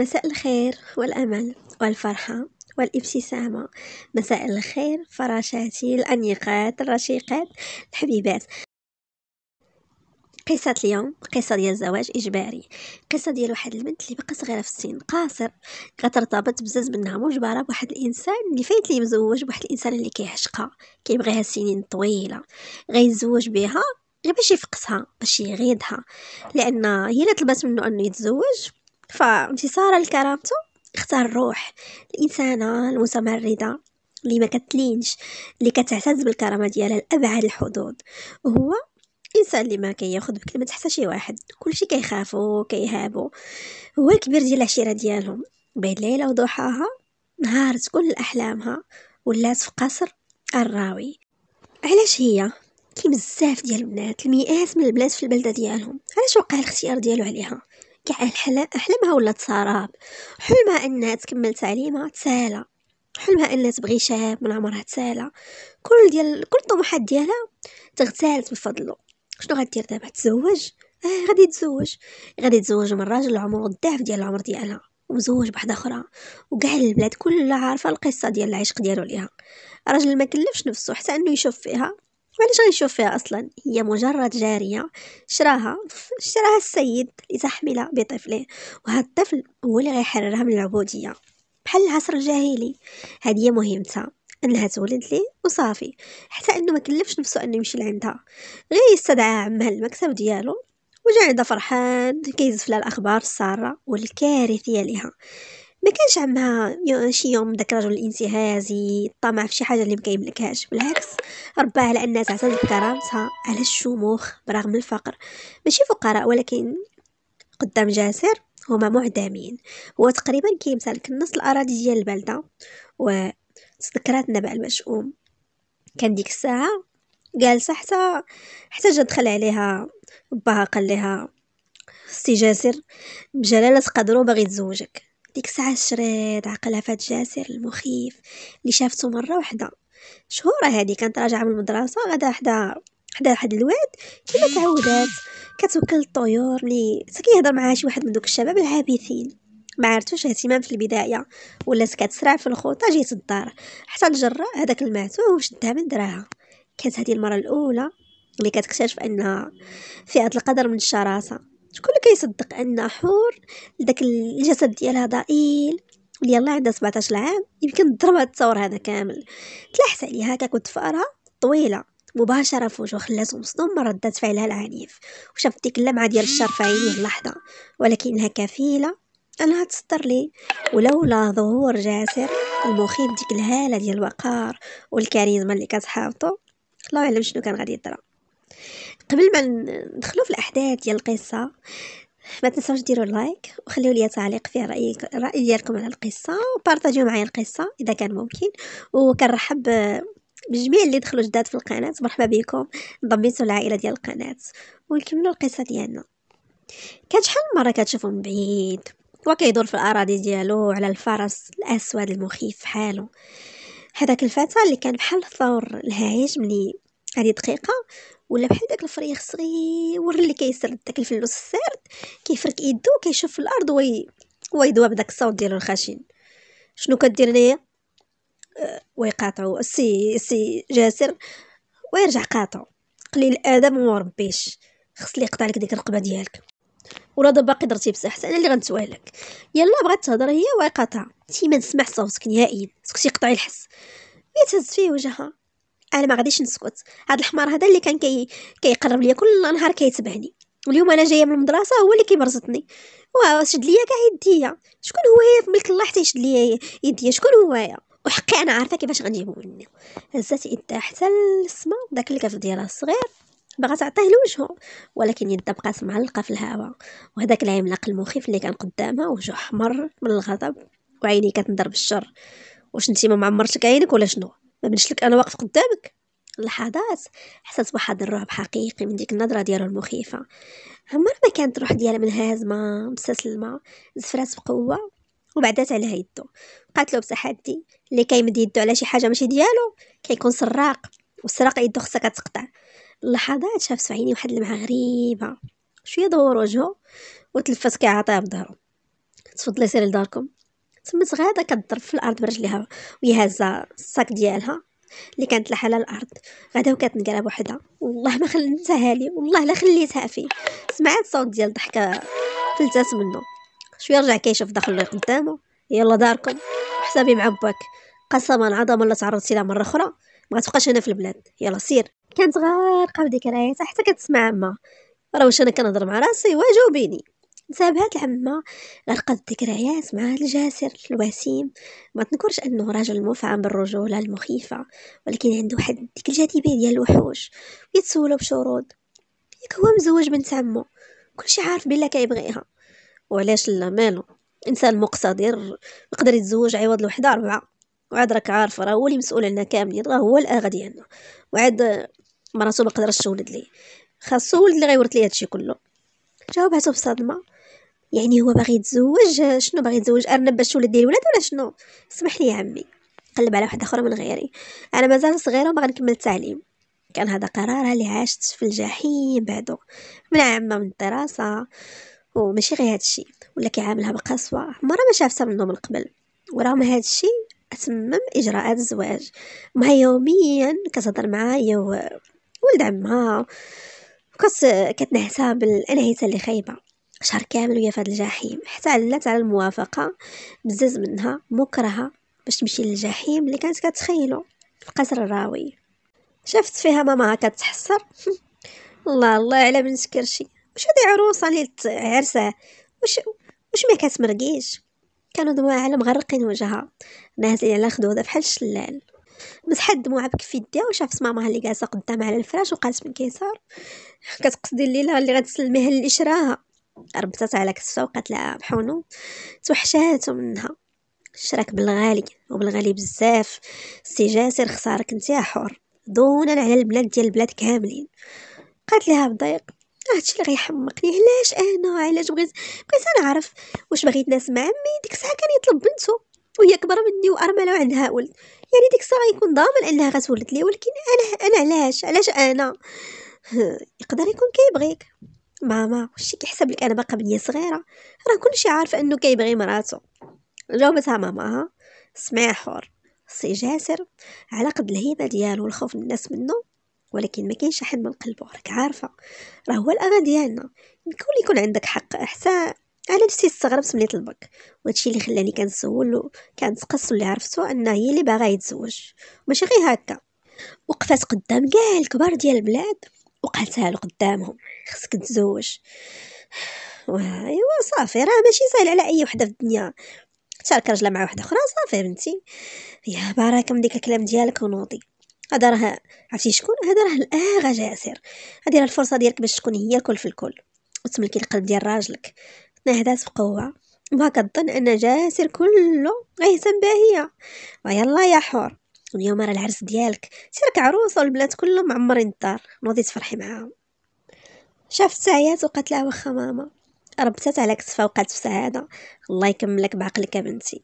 مساء الخير والأمل والفرحة والابتسامة مساء الخير فراشاتي الأنيقات الرشيقات الحبيبات قصة اليوم قصة ديال الزواج إجباري قصة ديال واحد البنت اللي بقى صغيرة في السن قاصر غترتبط بزاز منها مجبرة بواحد الإنسان اللي فايت لي مزوج بواحد الإنسان اللي كيعشقها كيبغيها سنين طويلة غيتزوج بها غير باش يفقسها باش يغيضها لأن هي اللي طلبات منه أنه يتزوج فانتصار الكرامته اختار الروح الإنسانة المتمردة اللي ما كتلينش اللي كتعتز بالكرامة ديالها لأبعد الحدود وهو الانسان اللي ما كياخذ بكلمه حتى شي واحد كلشي كيخافو كيهابو هو الكبير ديال العشيره ديالهم بين ليله وضحاها نهارت كل احلامها ولات في قصر الراوي علاش هي كي بزاف ديال البنات المئات من البنات في البلده ديالهم علاش وقع الاختيار ديالو عليها كاع حلمها ولا سراب حلمها انها تكمل تعليمها تسالى حلمها انها تبغي شاب من عمرها تسالى كل ديال كل الطموحات ديالها تغتالت بفضله شنو غدير دابا تزوج آه غادي تزوج غادي تزوج من راجل عمره الضعف ديال العمر ديالها ومزوج بحدا اخرى وكاع البلاد كلها عارفه القصه ديال العشق ديالو ليها راجل ما كلفش نفسه حتى انه يشوف فيها وعلاش غنشوف فيها اصلا هي مجرد جاريه شراها شراها السيد لتحمل بطفله وهذا الطفل هو اللي غيحررها من العبوديه بحال العصر الجاهلي هذه هي مهمتها انها تولد لي وصافي حتى انه ما كلفش نفسه انه يمشي لعندها غير يستدعى عمها المكتب ديالو وجا عندها فرحان كيزف لها الاخبار الساره والكارثيه ليها ما كانش عندها شي يوم داك الرجل الانتهازي الطمع في شي حاجه اللي ما كيملكهاش بالعكس رباها على انها تعتني بكرامتها على الشموخ برغم الفقر ماشي فقراء ولكن قدام جاسر هما معدمين هو تقريبا كيمتلك نص الاراضي ديال البلده و تذكرات نبع المشؤوم كان ديك الساعه جالسه حتى حتى جا دخل عليها باها قال لها سي جاسر بجلاله قدرو باغي تزوجك ديك الساعة شريد عقلها فهاد جاسر المخيف اللي شافتو مرة وحدة شهورة هادي كانت راجعة من المدرسة غدا حدا حدا واحد الواد كيما إيه. تعودات كتوكل الطيور لي كيهضر معاها شي واحد من دوك الشباب العابثين ما عرفتوش اهتمام في البدايه ولات كتسرع في الخوطه جيت الدار حتى الجرة هذاك المعتوه وشدها من دراها كانت هذه المره الاولى اللي كتكتشف في هذا القدر من الشراسه شكون اللي كيصدق ان حور داك الجسد ديالها ضئيل اللي يلاه عندها 17 عام يمكن هذا التصور هذا كامل تلاحس عليها هكا كنت فقرها طويله مباشره في وجهه خلاته مصدوم من ردات فعلها العنيف وشاف ديك اللمعه ديال الشر في عينيه اللحظه ولكنها كفيله انها تصدر لي ولولا ظهور جاسر المخيب ديك الهاله ديال الوقار والكاريزما اللي كتحافظو الله يعلم شنو كان غادي يطرا قبل ما ندخلو في الاحداث ديال القصه ما تنساوش ديروا لايك وخليو لي تعليق فيه رايك الراي ديالكم على القصه وبارطاجيو معايا القصه اذا كان ممكن وكنرحب بجميع اللي دخلوا جداد في القناه مرحبا بكم انضميتوا للعائله ديال القناه ونكملوا القصه ديالنا كان شحال من مره كتشوفو من بعيد وكيدور في الاراضي ديالو على الفرس الاسود المخيف حالو هذاك الفتى اللي كان بحال الثور الهايج ملي هذه دقيقه ولا بحال داك الفريخ صغير اللي كيسرد داك الفلوس السارد كيفرك يدو كيشوف في الارض وي ويدوا بداك الصوت ديالو الخشن شنو كدير ليا أه، ويقاطعو سي سي جاسر ويرجع قاطعو قليل ادم وربيش خص لي يقطع لك ديك الرقبه ديالك ولا دابا قدرتي بصح انا اللي غنتوالك يلا بغات تهضر هي ويقاطع تي ما نسمع صوتك نهائيا سكتي قطعي الحس يتهز تهز فيه وجهها انا ما غاديش نسكت هذا الحمار هذا اللي كان كي كيقرب ليا كل نهار كيتبعني واليوم انا جايه من المدرسه هو اللي كيمرزطني وشد ليا كاع يديا شكون هو هي في ملك الله حتى يشد ليا يديا شكون هو هي وحقي انا عارفه كيفاش غنجيبو مني هزات يدها حتى للسما داك الكف ديالها الصغير باغا تعطيه لوجهو ولكن يدها بقات معلقه في الهواء وهداك العملاق المخيف اللي كان قدامها وجهه احمر من الغضب وعينيه كتنضرب بالشر واش نتي ما معمرتك عينك ولا شنو ما بنش لك انا واقف قدامك لحظات حسيت بواحد الرعب حقيقي من ديك النظره ديالو المخيفه عمر ما كانت الروح ديالها منهزمه مستسلمه زفرات بقوه وبعدات على يدو قالت له بتحدي اللي كيمد يدو على شي حاجه ماشي ديالو كيكون سراق والسراق يدو خصها كتقطع اللحظات شافت في عيني واحد لمعه غريبه شويه دور وجهه وتلفت كيعطيها بدارو تفضلي سيري لداركم تمت غادا كضرب في الارض برجليها وهي هازه الصاك ديالها اللي كانت لحالها الارض غدا وكتنقلب وحدها والله ما خليتها لي والله لا خليتها فيه سمعت صوت ديال الضحكه فلتات منه شويه رجع كيشوف داخل اللي قدامه يلا داركم حسابي مع باك قسما عظما لا تعرضتي لها مره اخرى ما تبقاش هنا في البلاد يلا سير كانت غارقه بذكريات حتى كتسمع ما راه واش انا كنهضر مع راسي واجاوبيني نسابهات العمة غرقت الذكريات مع الجاسر الوسيم ما تنكرش انه راجل مفعم بالرجولة المخيفة ولكن عنده حد ديك الجاذبية ديال الوحوش ويتسولو بشروط ياك هو مزوج بنت عمو كلشي عارف بلا كيبغيها وعلاش لا مالو انسان مقتدر يقدر يتزوج عوض الوحدة اربعة وعاد راك عارف راه هو اللي مسؤول عنا كاملين راه هو الاغا ديالنا وعاد مراتو ما قدرتش تولد ليه خاصو ولد اللي غيورث ليه هادشي كله جاوباتو بصدمه يعني هو باغي يتزوج شنو باغي يتزوج ارنب باش تولد ديال الولاد ولا شنو اسمح لي يا عمي قلب على واحده اخرى من غيري انا مازال صغيره وما غنكمل التعليم كان هذا قرارها اللي عاشت في الجحيم بعدو من عامه من الدراسه وماشي غير هذا الشيء ولا كيعاملها بقسوه مره ما شافتها منه من قبل ورغم هذا الشيء اتمم اجراءات الزواج ما يوميا كتهضر معايا ولد عمها وكت كتنعسها بالانهيسه اللي خايبه شهر كامل وهي في الجحيم حتى علات على الموافقة بزاز منها مكرهة باش تمشي للجحيم اللي كانت كتخيلو في قصر الراوي شافت فيها ماماها كتحسر الله الله على بنت كرشي واش هادي عروسه اللي عرسه واش واش ما كتمرقيش كانوا دموعها مغرقين وجهها نازلين على خدوده بحال الشلال مسحت دموعها بكف يديها وشافت ماماها اللي جالسه قدامها على الفراش وقالت من كيسار كتقصدي الليله اللي غتسلميها اللي شراها ربطات على كتفها وقالت لها بحونو توحشاتو منها شراك بالغالي وبالغالي بزاف سي جاسر خسارك يا حور دونا على البنات ديال البلاد كاملين قالت لها بضيق هادشي اللي غيحمقني علاش انا علاش بغيت بغيت نعرف واش بغيت ناس مع عمي ديك الساعه كان يطلب بنته وهي كبر مني وارمله وعندها ولد يعني ديك الساعه غيكون ضامن انها غتولد لي ولكن انا انا علاش علاش انا يقدر يكون كيبغيك ماما واش كيحسب لك انا باقا بنيه صغيره راه كلشي عارف انه كيبغي مراتو جاوبتها ماما ها سمعي حور سي جاسر على قد الهيبه ديالو والخوف من الناس منه ولكن ما كاينش حد من قلبه راك عارفه راه هو الاغا ديالنا يمكن يكون عندك حق احسن انا نفسي استغربت ملي طلبك وهادشي اللي خلاني كنسول كنتقص اللي عرفتو انها هي اللي باغا يتزوج ماشي غير هكا وقفات قدام كاع الكبار ديال البلاد وقالتها له قدامهم خصك تزوج ايوا صافي راه ماشي سهل على اي وحده في الدنيا تشارك رجله مع وحده اخرى صافي بنتي يا بارك من ديك الكلام ديالك ونوضي هذا راه عرفتي شكون هذا راه الاغا جاسر هذه راه الفرصه ديالك باش تكون هي الكل في الكل وتملكي القلب ديال راجلك نهدات بقوه تظن ان جاسر كله غيهتم بها هي ويلا يا حور اليوم راه العرس ديالك سيرك عروسه والبنات كلهم معمرين الدار نوضي تفرحي معاهم شافت سعيات وقالت لها واخا ماما ربتات على كتفها وقالت بسعادة الله يكملك بعقلك يا بنتي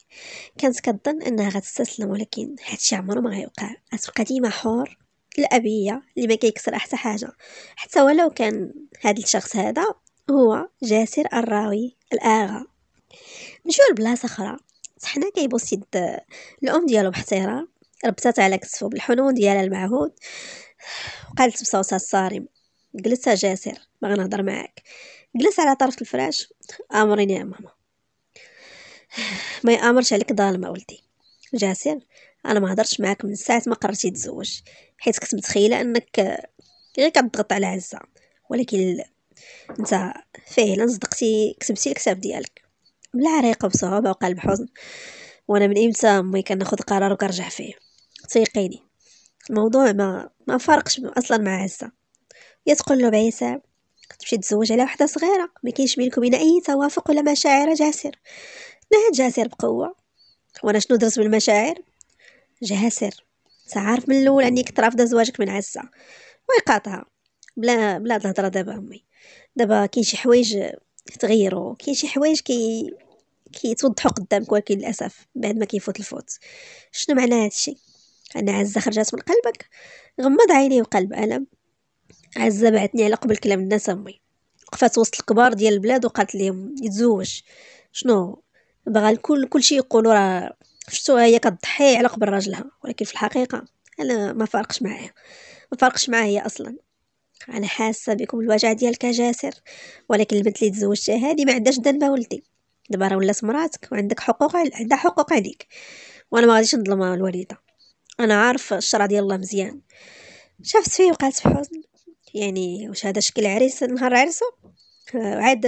كانت كتظن انها غتستسلم ولكن هادشي عمرو ما غيوقع غتبقى ديما حور الابيه اللي ما كيكسر حتى حاجه حتى ولو كان هذا الشخص هذا هو جاسر الراوي الاغا مشيو لبلاصه اخرى صحنا كيبوس يد الام ديالو باحترام ربطات على كتفو بالحنون ديالها المعهود وقالت بصوتها الصارم جلس جاسر ما غنهضر معاك جلس على طرف الفراش امرني يا ماما ما يامرش عليك ظالمه ولدي جاسر انا ما هضرتش معاك من ساعه ما قررتي تزوج حيت كنت متخيله انك غير كتضغط على عزه ولكن انت فعلا صدقتي كتبتي الكتاب ديالك بلا عريقه بصعوبه وقلب حزن وانا من امتى امي كناخذ قرار وكنرجع فيه تيقيني الموضوع ما ما فارقش اصلا مع عزة يا تقول له بعيسى تمشي تزوج على وحده صغيره ما كاينش بينكم بين اي توافق ولا مشاعر جاسر نهد جاسر بقوه وانا شنو درت بالمشاعر جاسر تعرف من الاول اني كنت رافضه زواجك من عزه ويقاطها بلا بلا الهضره دابا امي دابا كاين شي حوايج تغيروا كاين شي حوايج كي كيتوضحوا قدامك ولكن للاسف بعد ما كيفوت الفوت شنو معنى هادشي أن عزة خرجت من قلبك غمض عينيه وقلب ألم عزة بعتني على قبل كلام الناس أمي وقفات وسط الكبار ديال البلاد وقالت لهم يتزوج شنو باغا الكل كلشي يقولوا راه شتو هي كضحي على قبل راجلها ولكن في الحقيقة أنا ما فارقش معايا ما فارقش معايا هي أصلا أنا حاسة بكم الوجع ديالك جاسر ولكن البنت اللي تزوجتها هذه ما عندهاش ذنبها ولدي دابا راه ولات مراتك وعندك حقوق عندها حقوق عليك وأنا ما غاديش نظلمها الوالدة انا عارفه الشرع ديال الله مزيان شافت فيه وقعت في حزن يعني واش هذا شكل عريس نهار عرسه آه، عاد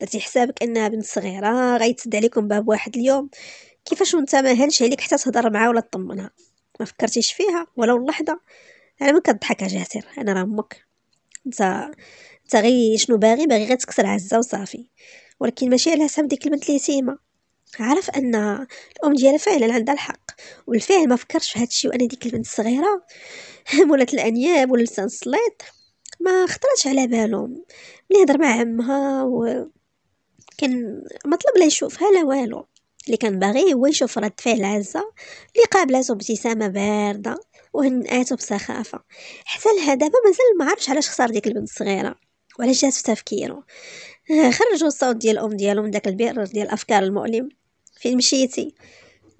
درتي حسابك انها بنت صغيره غيتسد عليكم باب واحد اليوم كيفاش وانت ما هلش عليك حتى تهضر معاه ولا تطمنها ما فكرتيش فيها ولو لحظه انا ما كضحك جاسر انا راه امك انت انت غي شنو باغي باغي غير تكسر عزه وصافي ولكن ماشي على حساب ديك البنت اليتيمه عرف ان الام ديالها فعلا عندها الحق والفعل ما فكرش في هادشي وانا ديك البنت الصغيره مولات الانياب ولا لسان السليط ما خطرتش على بالهم ملي هضر مع عمها و كان مطلب لا يشوفها لا والو اللي كان باغي هو يشوف رد فعل عزة اللي قابلاتو بابتسامة باردة وهنأتو بسخافة حتى لها دابا مازال ما عرفش علاش خسر ديك البنت الصغيرة وعلاش جات في تفكيره آه، خرجوا الصوت ديال الام ديالهم داك البئر ديال الافكار المؤلم فين مشيتي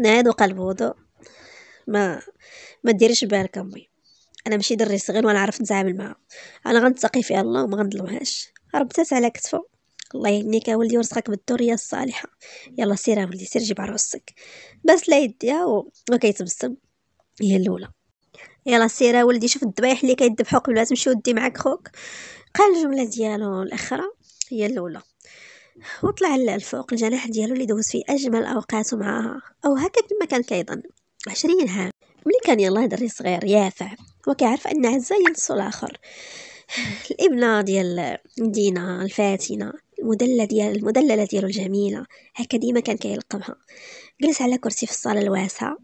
نعاد وقلب وضوء ما ما ديريش بالك امي انا ماشي دري صغير وانا عرفت نتعامل معاه انا غنتقي فيها الله وما غنظلمهاش ربتات على كتفه الله يهنيك يا ولدي ورزقك بالدريه الصالحه يلا سير يا ولدي سير جيب عروسك بس لا يديها و... وكيتبسم هي الاولى يلا سير يا ولدي شوف الذبايح اللي كيذبحوا قبل ما تمشي ودي معاك خوك قال الجمله ديالو الاخرى هي الاولى وطلع الفوق الجناح ديالو اللي دوز فيه أجمل أوقاته معاها أو هكا كما كان كيظن عشرين عام ملي كان يلاه دري صغير يافع وكيعرف أن عزة ينسو الآخر الابنة ديال دينا الفاتنة المدلة ديال المدللة ديالو الجميلة هكا ديما كان كيلقبها جلس على كرسي في الصالة الواسعة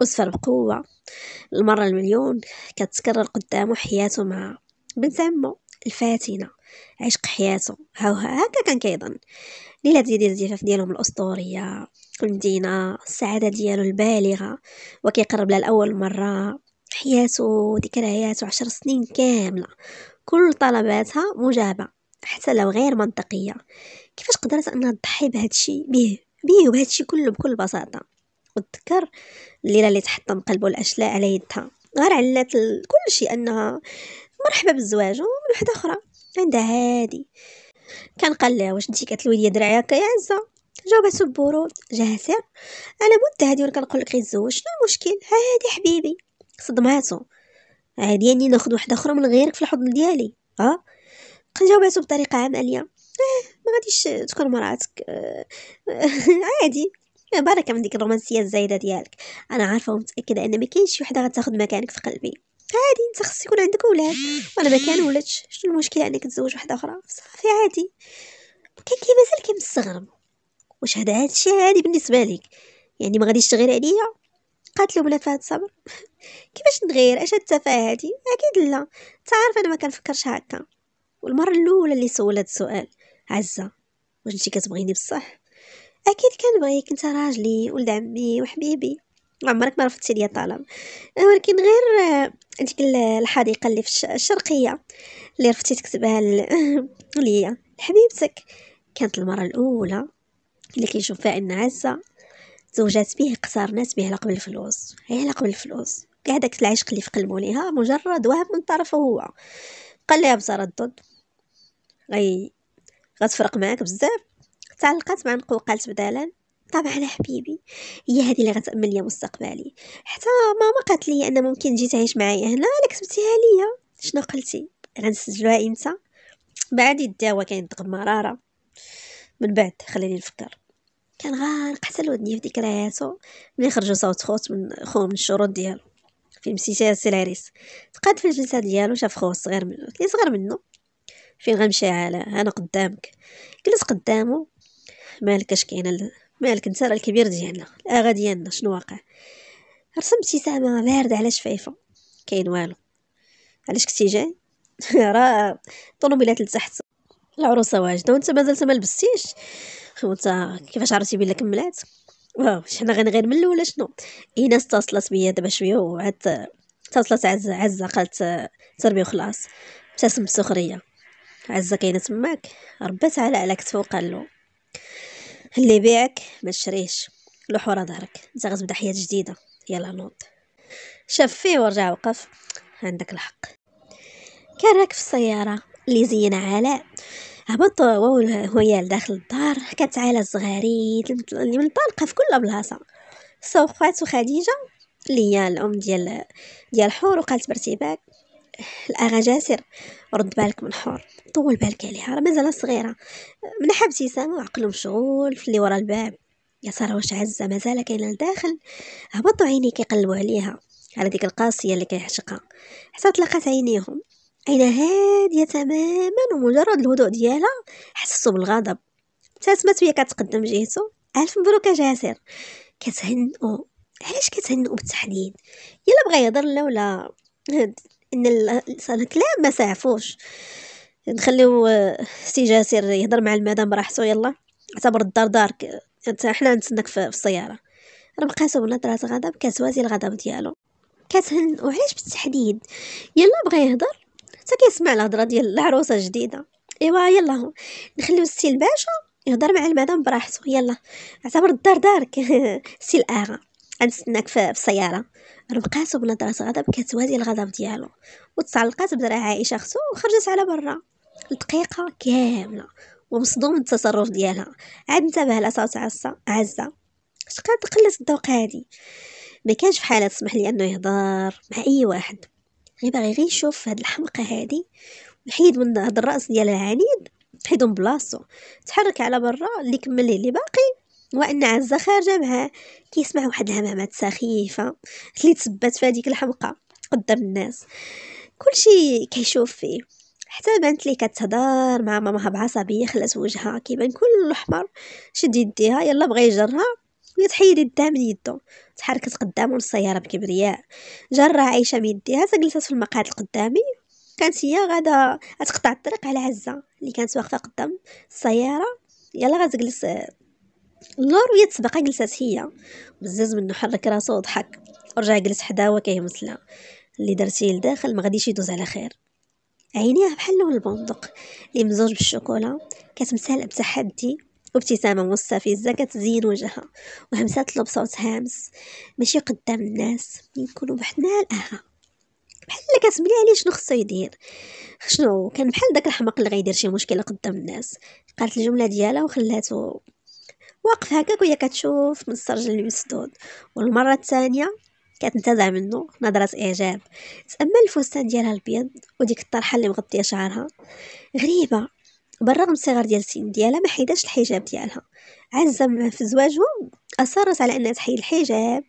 وصفر بقوة المرة المليون كتكرر قدامه حياته مع بنت عمو الفاتنة عشق حياته هاو هكا كان كيظن ليلة ديال الزفاف ديالهم الأسطورية المدينة السعادة ديالو البالغة وكيقرب لها لأول مرة حياته ذكرياته عشر سنين كاملة كل طلباتها مجابة حتى لو غير منطقية كيفاش قدرت أنها تضحي به بيه بيه الشيء كله بكل بساطة وتذكر الليلة اللي تحطم قلبه الأشلاء على يدها غير علات كل شيء أنها مرحبا بالزواج ومن وحدة أخرى عندها هادي كان قال لها واش نتي كتلوي ليا دراعي هكا يا عزه جاوبته ببرود جاها سير انا هادي وانا كنقول لك غيتزوج شنو المشكل هادي حبيبي صدماتو عادي اني يعني ناخذ واحده اخرى من غيرك في الحضن ديالي ها آه؟ جاوبته بطريقه عمليه آه، ما غاديش تكون مراتك آه، عادي بارك من ديك الرومانسيه الزايده ديالك انا عارفه ومتاكده ان ما كاينش وحده غتاخذ مكانك في قلبي عادي انت خصك يكون عندك ولاد وانا ما كان ولدش شنو المشكل انك يعني تزوج واحده اخرى صافي عادي كان كي مازال مستغرب واش هذا هادشي عادي بالنسبه لك يعني ما غاديش تغير عليا قالت له بلا فهد صبر كيفاش نغير اش التفاهه هادي اكيد لا تعرف انا ما كنفكرش هكا والمره الاولى اللي سول هذا السؤال عزه واش انت كتبغيني بصح اكيد كنبغيك انت راجلي ولد عمي وحبيبي عمرك ما رفضتي ليا طلب آه، ولكن غير آه، ديك الحديقه اللي في الشرقيه اللي رفضتي تكتبها ليا لحبيبتك كانت المره الاولى اللي كيشوف فيها ان عزه تزوجات به ناس به على قبل الفلوس هي على قبل الفلوس كاع داك العشق اللي في قلبو ليها مجرد وهم من طرفه هو قال لها بتردد غي غتفرق معاك بزاف تعلقات مع نقو قالت بدالا طبعا حبيبي هي هذه اللي غتأمن لي مستقبلي حتى ماما قالت لي ان ممكن تجي تعيش معايا هنا انا كتبتيها ليا شنو قلتي غنسجلوها امتى بعد الدواء يدق بمراره من بعد خليني نفكر كان غنقتل ودني في ذكرياتو ملي خرجوا صوت خوت من خو من الشروط ديالو في سيسي سيلاريس العريس تقاد في الجلسه ديالو شاف خوه الصغير منه اللي صغير منه فين غنمشي على انا قدامك جلس قدامه مالك اش كاينه مالك نتا راه الكبير ديالنا الاغا آه، ديالنا شنو واقع رسم ابتسامه بارده على شفايفه كاين والو علاش كنتي جاي راه الطوموبيلات لتحت العروسه واجده وانت مازلت ما لبستيش وانت كيفاش عرفتي بلي كملات واو حنا غنغير من الاول شنو ايناس اتصلت بيا دابا شويه وعاد اتصلت عزه عزه قالت تربي وخلاص ابتسم بسخريه عزه كاينه تماك ربات على على كتفو قال له اللي بيعك ما تشريش لوح ورا ظهرك انت غتبدا حياة جديدة يلا نوض شاف فيه ورجع وقف عندك الحق كان راك في السيارة اللي زين علاء هبط وهي لداخل الدار حكات على صغاري اللي يعني من طالقه في كل بلاصه سوقات وخديجه اللي هي الام ديال ديال حور وقالت بارتباك الاغا جاسر رد بالك من حور طول بالك عليها راه مازال صغيره منحها ابتسامه عقلو مشغول في اللي ورا الباب يا ساره واش عزه مازال كاينه لداخل هبطوا عينيه كيقلبوا عليها على ديك القاسيه اللي كيعشقها حتى تلاقات عينيهم عينها هاديه تماما ومجرد الهدوء ديالها حسسوا بالغضب ابتسمت وهي كتقدم جهته الف مبروك يا جاسر كتهنئو علاش كتهنئو بالتحديد يلا بغا يهضر لا ولا ان الكلام ما سعفوش نخليو سي جاسر يهضر مع المدام براحتو يلا اعتبر الدار دارك حنا نتسناك في السياره راه مقاسو نظرات غضب كتوازي الغضب ديالو كتهن وعلاش بالتحديد يلا بغا يهضر حتى كيسمع الهضره ديال العروسه الجديده ايوا يلا نخليو السي الباشا يهضر مع المدام براحتو يلا اعتبر الدار دارك سي الاغا غنستناك في السياره ربقاتو بنظرة غضب كتوازي الغضب ديالو وتعلقات بدراع عائشة خصو وخرجت على برا لدقيقة كاملة ومصدوم من التصرف ديالها عاد انتبه لها صوت عزة عزة شقد قلت الذوق هادي ما كانش في حالة تسمح لي انه يهضر مع اي واحد غير باغي غير يشوف هاد الحمقه هادي ويحيد من هاد الراس ديالها العنيد حيدو من بلاصتو تحرك على برا اللي كمل ليه اللي باقي وأن عزة خارجة معاه كيسمع واحد الهمامات سخيفة اللي تسبات في هذيك الحمقى قدام الناس كلشي كيشوف فيه حتى بانت لي كتهضر مع ماماها بعصبيه خلات وجهها كيبان كل احمر شد يديها يلا بغا يجرها ويتحيد تحيد يدها من يدو تحركت قدامو للسياره بكبرياء جرى عايشه من يديها تجلست في المقعد القدامي كانت هي غادا تقطع الطريق على عزه اللي كانت واقفه قدام السياره يلا غتجلس ويت سبقا جلست هي بزاز منو حرك راسو وضحك ورجع جلس حداوة كيمثلا اللي درتي لداخل ما غاديش يدوز على خير عينيه بحال لون البندق اللي مزوج بالشوكولا كتمثال بتحدي وابتسامة مستفزة كتزين وجهها وهمساتلو بصوت هامس ماشي قدام الناس يكونوا بحنا الأها بحال اللي كتملي عليه شنو خصو يدير شنو كان بحال داك الحمق اللي غيدير شي مشكله قدام الناس قالت الجمله ديالها وخلاتو واقف هكاك وهي كتشوف من السرج المسدود والمره الثانيه كتنتزع منه نظرة إعجاب تأمل الفستان ديالها البيض وديك الطرحة اللي مغطية شعرها غريبة بالرغم صغر ديال السن ديالها ما حيداش الحجاب ديالها عزة في زواجهم أصرت على أنها تحيد الحجاب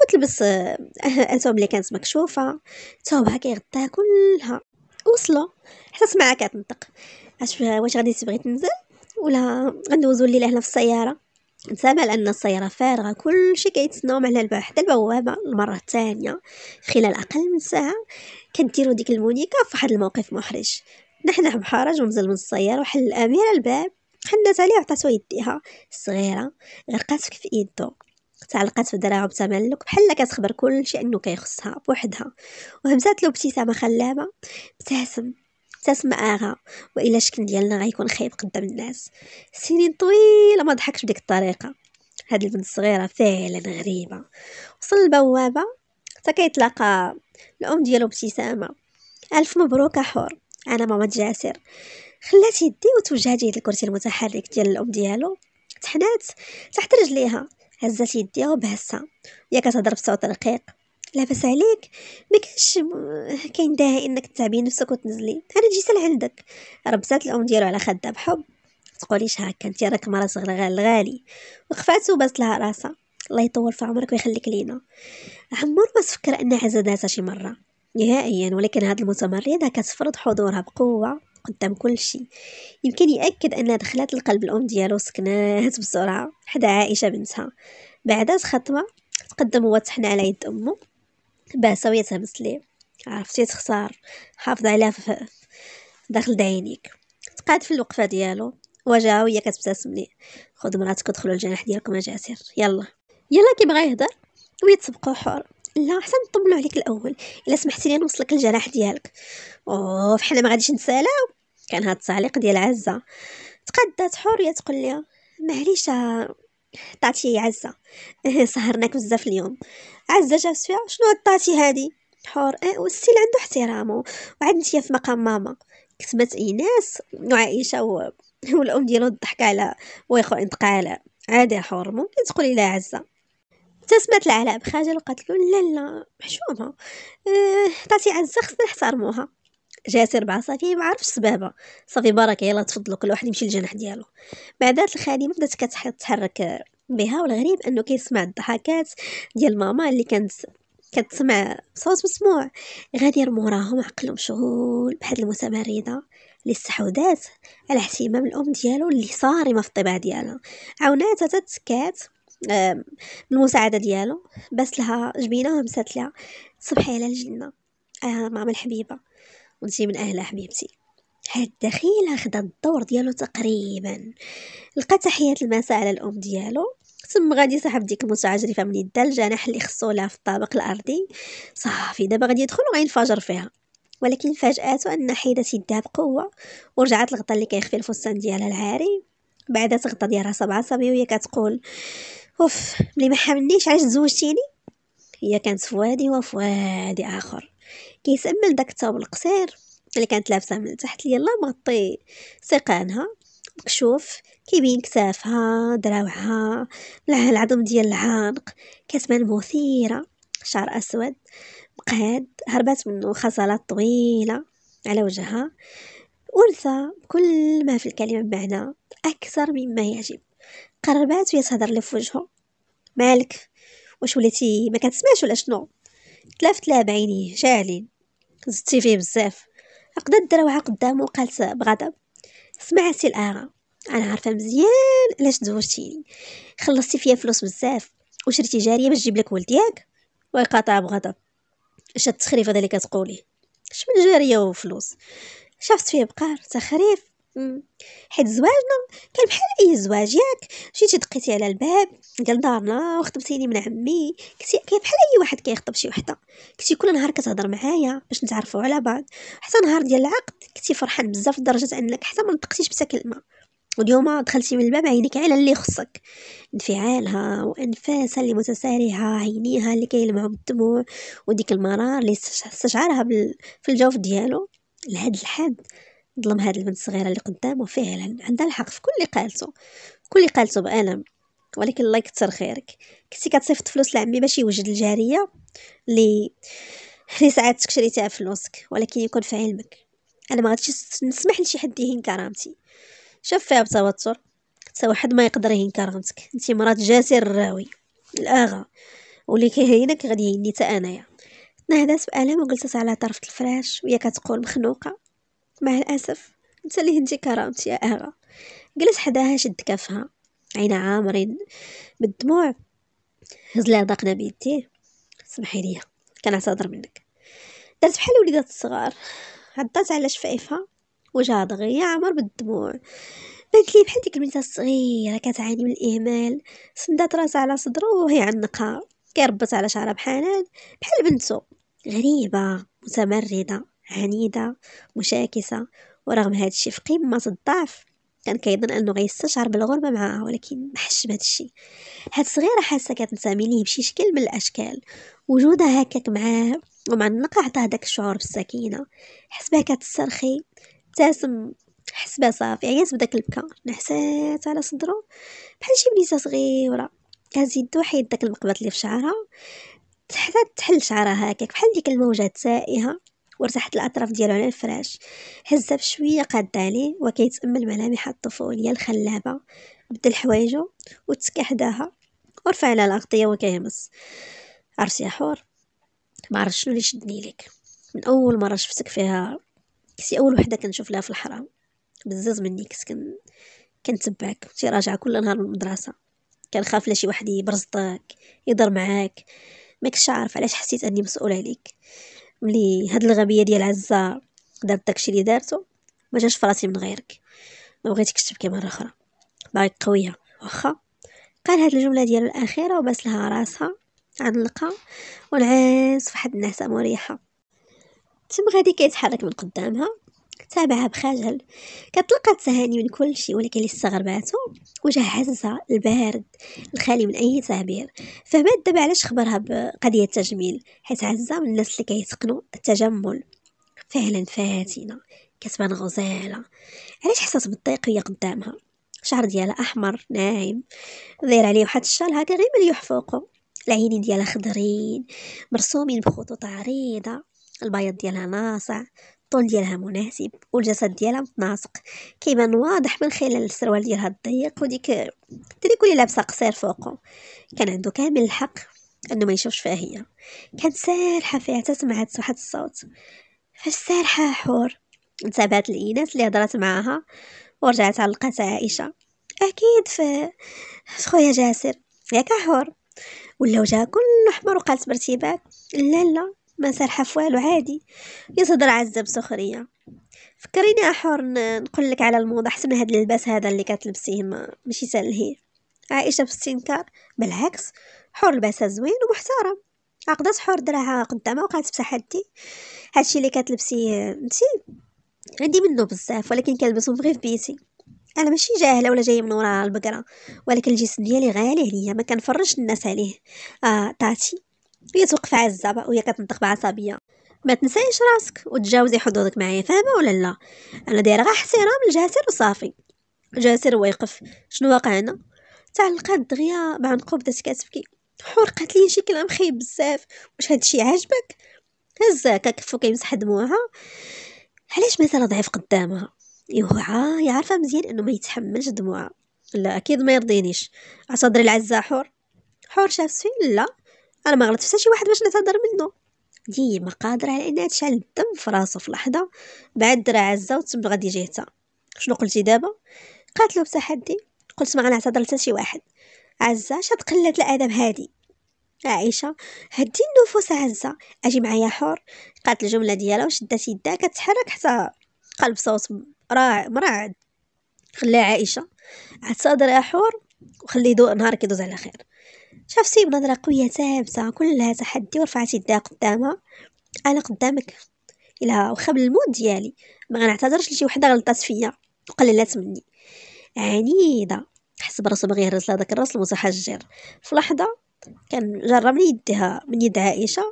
وتلبس آه، أثوب اللي كانت مكشوفة ثوبها كيغطيها كلها وصلوا حتى سمعها كتنطق واش غادي تبغي تنزل ولا غندوزو الليلة هنا في السيارة نتامل أن السيارة فارغة كلشي كيتسناو على الباب حتى البوابة المرة الثانية خلال أقل من ساعة كنديروا ديك المونيكا فواحد الموقف محرج نحنح بحرج ومزل من السيارة وحل الأميرة الباب حنات عليه وعطاتو يديها الصغيرة غرقات في يدو تعلقات في دراعو تملك بحال كتخبر كلشي انه كيخصها بوحدها وهمزات له ابتسامه خلابه ابتسم معاها والا الشكل ديالنا غيكون خايب قدام الناس سنين طويله ما ضحكش بديك الطريقه هاد البنت الصغيره فعلا غريبه وصل البوابه حتى كيتلاقى الام ديالو ابتسامه الف مبروك حور انا ماما جاسر خلات يدي وتوجهت يد الكرسي المتحرك ديال الام ديالو تحنات تحت رجليها هزات يديها وبهسها يا كتهضر بصوت رقيق لاباس عليك ما كاينش كاين داعي انك تتعبي نفسك وتنزلي انا سال عندك ربزات الام ديالو على خدها بحب تقوليش هكا انت راك مرا صغيره الغالي وقفات وبست لها راسها الله يطول في عمرك ويخليك لينا عمر ما تفكر ان عزاداتها شي مره نهائيا ولكن هاد المتمرضة كتفرض حضورها بقوه قدام كل شيء يمكن يأكد أنها دخلت لقلب الأم ديالو سكنات بسرعة حدا عائشة بنتها بعد خطوة تقدم هو تحنى على يد أمه بعساويتها بالسليم عرفتي تختار حافظ عليها في داخل دعينيك تقعد في الوقفه ديالو وجهها وهي كتبتسم لي خد مراتك ودخلوا الجناح ديالكم اجاسر يلا يلا كيبغى يهضر ويتسبقوا حور لا احسن نطبلو عليك الاول الا سمحتي لي نوصلك الجناح ديالك اوف حنا ما غاديش نتسالاو كان هاد التعليق ديال عزه تقدات حور تقول لي معليش طاتي عزة إيه، سهرناك بزاف اليوم عزة جابت فيها شنو هاد الطاتي هادي حور اه والسيل عنده احترامه وعاد نتيا في مقام ماما كتبت ايناس وعائشه و... والام ديالو الضحك على ويخو قال عادي حور ممكن تقولي لا عزه ابتسمت العلاء بخجل وقالت له لا لا محشومه اه... عزه خصنا نحترموها جاسر مع صافي ما عرفش سبابه صافي بركه يلا تفضلوا كل واحد يمشي للجناح ديالو بعدات الخادمه بدات كتحرك بها والغريب انه كيسمع الضحكات ديال ماما اللي كانت كتسمع صوت مسموع غادي موراهم عقلهم مشغول بحال المتمرده اللي استحوذات على اهتمام الام ديالو اللي صارمه في الطباع ديالها عاوناتها تتكات بالمساعدة ديالو بس لها جبينة ومسات لها صبحي على الجنة آه ماما الحبيبة وانتي من اهلها حبيبتي هاد الدخيله خدا الدور ديالو تقريبا لقى تحيه المساء على الام ديالو تم غادي صاحب ديك المتعجرفه من يدها الجناح اللي خصو لها في الطابق الارضي صافي دابا غادي يدخل وغينفجر فيها ولكن فاجاته ان حيدت يدها بقوه ورجعت الغطا اللي كيخفي الفستان ديالها العاري بعدا تغطى ديال راسها صبي وهي كتقول اوف ملي ما حملنيش علاش تزوجتيني هي كانت فوادي وفوادي اخر كيسمل داك الثوب القصير اللي كانت لابسه من تحت الله مغطي سيقانها مكشوف كيبين كتافها دراوعها العظم ديال العانق كتبان مثيره شعر اسود مقاد هربات منه خصالات طويله على وجهها انثى بكل ما في الكلمه بمعنى اكثر مما يجب قربات وهي تهضر لي في وجهه مالك واش وليتي ما كتسمعش ولا شنو تلافت لها بعينيه شاعلين زدتي فيه بزاف عقدت الدروعه قدامه وقالت بغضب سمع سي الاغا انا عارفه مزيان علاش تزوجتيني خلصتي فيا فلوس بزاف وشريتي جاريه باش تجيب لك ولد ياك ويقاطع بغضب اش التخريف هذا اللي كتقولي اش من جاريه وفلوس شافت فيه بقار تخريف حيت زواجنا نعم، كان بحال اي زواج ياك جيتي دقيتي على الباب ديال دارنا نعم، وخطبتيني نعم، من عمي كنتي كي بحال اي واحد كيخطب شي وحده كنتي كل نهار كتهضر معايا باش نتعرفوا على بعض حتى نهار ديال العقد كنتي فرحان بزاف لدرجه انك حتى ما نطقتيش حتى كلمه واليوم دخلتي من الباب عينيك على اللي خصك انفعالها وانفاسها اللي متسارعه عينيها اللي كيلمعوا بالدموع وديك المرار اللي استشعرها بال... في الجوف ديالو لهاد الحد ظلم هاد البنت الصغيره اللي قدامه فعلا عندها الحق في كل اللي قالته كل اللي قالته بألم ولكن الله يكثر خيرك كنتي كتصيفط فلوس لعمي باش يوجد الجاريه اللي اللي ساعدتك شريتيها فلوسك ولكن يكون في علمك انا ما غاديش نسمح لشي حد يهين كرامتي شاف فيها بتوتر حتى واحد ما يقدر يهين كرامتك انت مرات جاسر الراوي الاغا واللي كيهينك غادي يهيني حتى انايا تنهدات بألم وجلست على طرف الفراش وهي كتقول مخنوقه مع الأسف انت اللي هنتي كرامتي يا أغا جلس حداها شد كفها عينا عامرين بالدموع هز لها دقنا بيديه سمحي ليا كنعتذر منك درت بحال وليدات الصغار عضات على شفايفها وجهها دغيا عامر بالدموع بانت لي بحال ديك البنت الصغيره كتعاني من الاهمال سندات راسها على صدره وهي عنقها كيربط على شعرها بحنان بحال بنتو غريبه متمرده عنيدة مشاكسة ورغم هادشي في قمة الضعف كان كيظن انه غيستشعر بالغربة معاها ولكن محش بهاد الشيء هاد صغيرة حاسة كتنتمي ليه بشي شكل من الاشكال وجودها هكاك معاه ومع النقع عطاه داك الشعور بالسكينة حس بها كتسترخي تاسم حس بها صافي عيات بداك البكا نحسات على صدرو بحال شي بنيته صغيرة هز وحيد داك المقبض اللي في شعرها حتى تحل شعرها هكاك بحال ديك الموجة التائهة وارتاحت الأطراف ديالو على الفراش هزها بشوية قاد عليه وكيتأمل ملامح الطفولية الخلابة بدل حوايجو وتسكى حداها ورفع على الأغطية وكيمص عرفتي يا حور ما عرفتش شنو اللي شدني ليك من أول مرة شفتك فيها كنتي أول وحدة كنشوف لها في الحرام بزز مني كنت كنتبعك كنتي راجعة كل نهار من المدرسة كنخاف لا شي واحد يبرزطك يضر معاك ماكش عارف علاش حسيت اني مسؤوله عليك ملي هاد الغبيه ديال عزه دارت داكشي اللي دارتو ما جاش فراسي من غيرك ما بغيتش كتب مره اخرى باغي قويه واخا قال هاد الجمله ديالو الاخيره وباس لها راسها علقها ونعس فواحد النعسه مريحه تم غادي كيتحرك من قدامها تابعها بخجل كتلقى تهاني من كل شيء ولكن اللي استغرباتو وجه عزة البارد الخالي من اي تعبير فهمات دابا علاش خبرها بقضيه التجميل حيت عزه من الناس اللي كيتقنوا التجمل فعلا فاتنه كتبان غزاله علاش حسات بالضيق هي قدامها الشعر ديالها احمر ناعم داير عليه واحد الشال هكا غير مليوح فوقه العينين ديالها خضرين مرسومين بخطوط عريضه البياض ديالها ناصع الطول ديالها مناسب والجسد ديالها متناسق كيبان واضح من خلال السروال ديالها الضيق وديك تريكو اللي لابسه قصير فوقو كان عنده كامل الحق انه ما يشوفش فيها هي كانت سارحه فيها تسمعت واحد الصوت فاش سارحه حور انتبهت الاناث اللي هضرات معاها ورجعت علقات عائشه اكيد في خويا جاسر ياك حور ولا وجهها كله احمر وقالت بارتباك لا لا ما سرح فوالو عادي يصدر عزة بسخرية فكريني أحور نقول لك على الموضة حسب هاد اللباس هذا اللي كتلبسيه ما ماشي سهل هي عائشة في السنكار بالعكس حور لباسها زوين ومحترم عقدت حور دراها قدامها وقالت بصحتي هادشي اللي كتلبسيه نتي عندي منه بزاف ولكن كنلبسو غير في بيتي انا ماشي جاهله ولا جايه من وراء البقره ولكن الجسم ديالي غالي عليا ما كنفرجش الناس عليه آه طاتي هي توقف عزة وهي كتنطق بعصبيه ما تنسايش راسك وتجاوزي حدودك معايا فاهمه ولا لا انا دايره غير احترام لجاسر وصافي جاسر واقف شنو واقع هنا تعلقات دغيا مع نقوب بدات كتبكي حور قالت لي شي كلام خايب بزاف واش هادشي عاجبك هزا كفو كيمسح دموعها علاش مازال ضعيف قدامها يوعى إيوه، هي عارفه مزيان انه ما يتحملش دموعها لا اكيد ما يرضينيش عصدري العزه حور حور شاف لا انا ما غلطتش حتى شي واحد باش نتهضر منه ديما قادره على انها تشعل الدم في راسو في لحظه بعد درا عزه وتم غادي جهتها شنو قلتي دابا قالت له بتحدي قلت ما غنعتذر حتى شي واحد عزه شاد قله الادب هادي عائشه هدي النفوس عزه اجي معايا حور قالت الجمله ديالها وشدات يدها كتحرك حتى قلب صوت راع مرعد خليها عائشه اعتذر يا حور وخلي دو نهارك يدوز على خير شافتي بنظرة قوية ثابتة كلها تحدي ورفعت يدها قدامها أنا قدامك إلا واخا بالموت ديالي ما غنعتذرش لشي وحدة غلطات فيا وقللات مني عنيدة حس براسو باغي يهرس لهداك الراس المتحجر في لحظة كان جرى من يدها من يد عائشة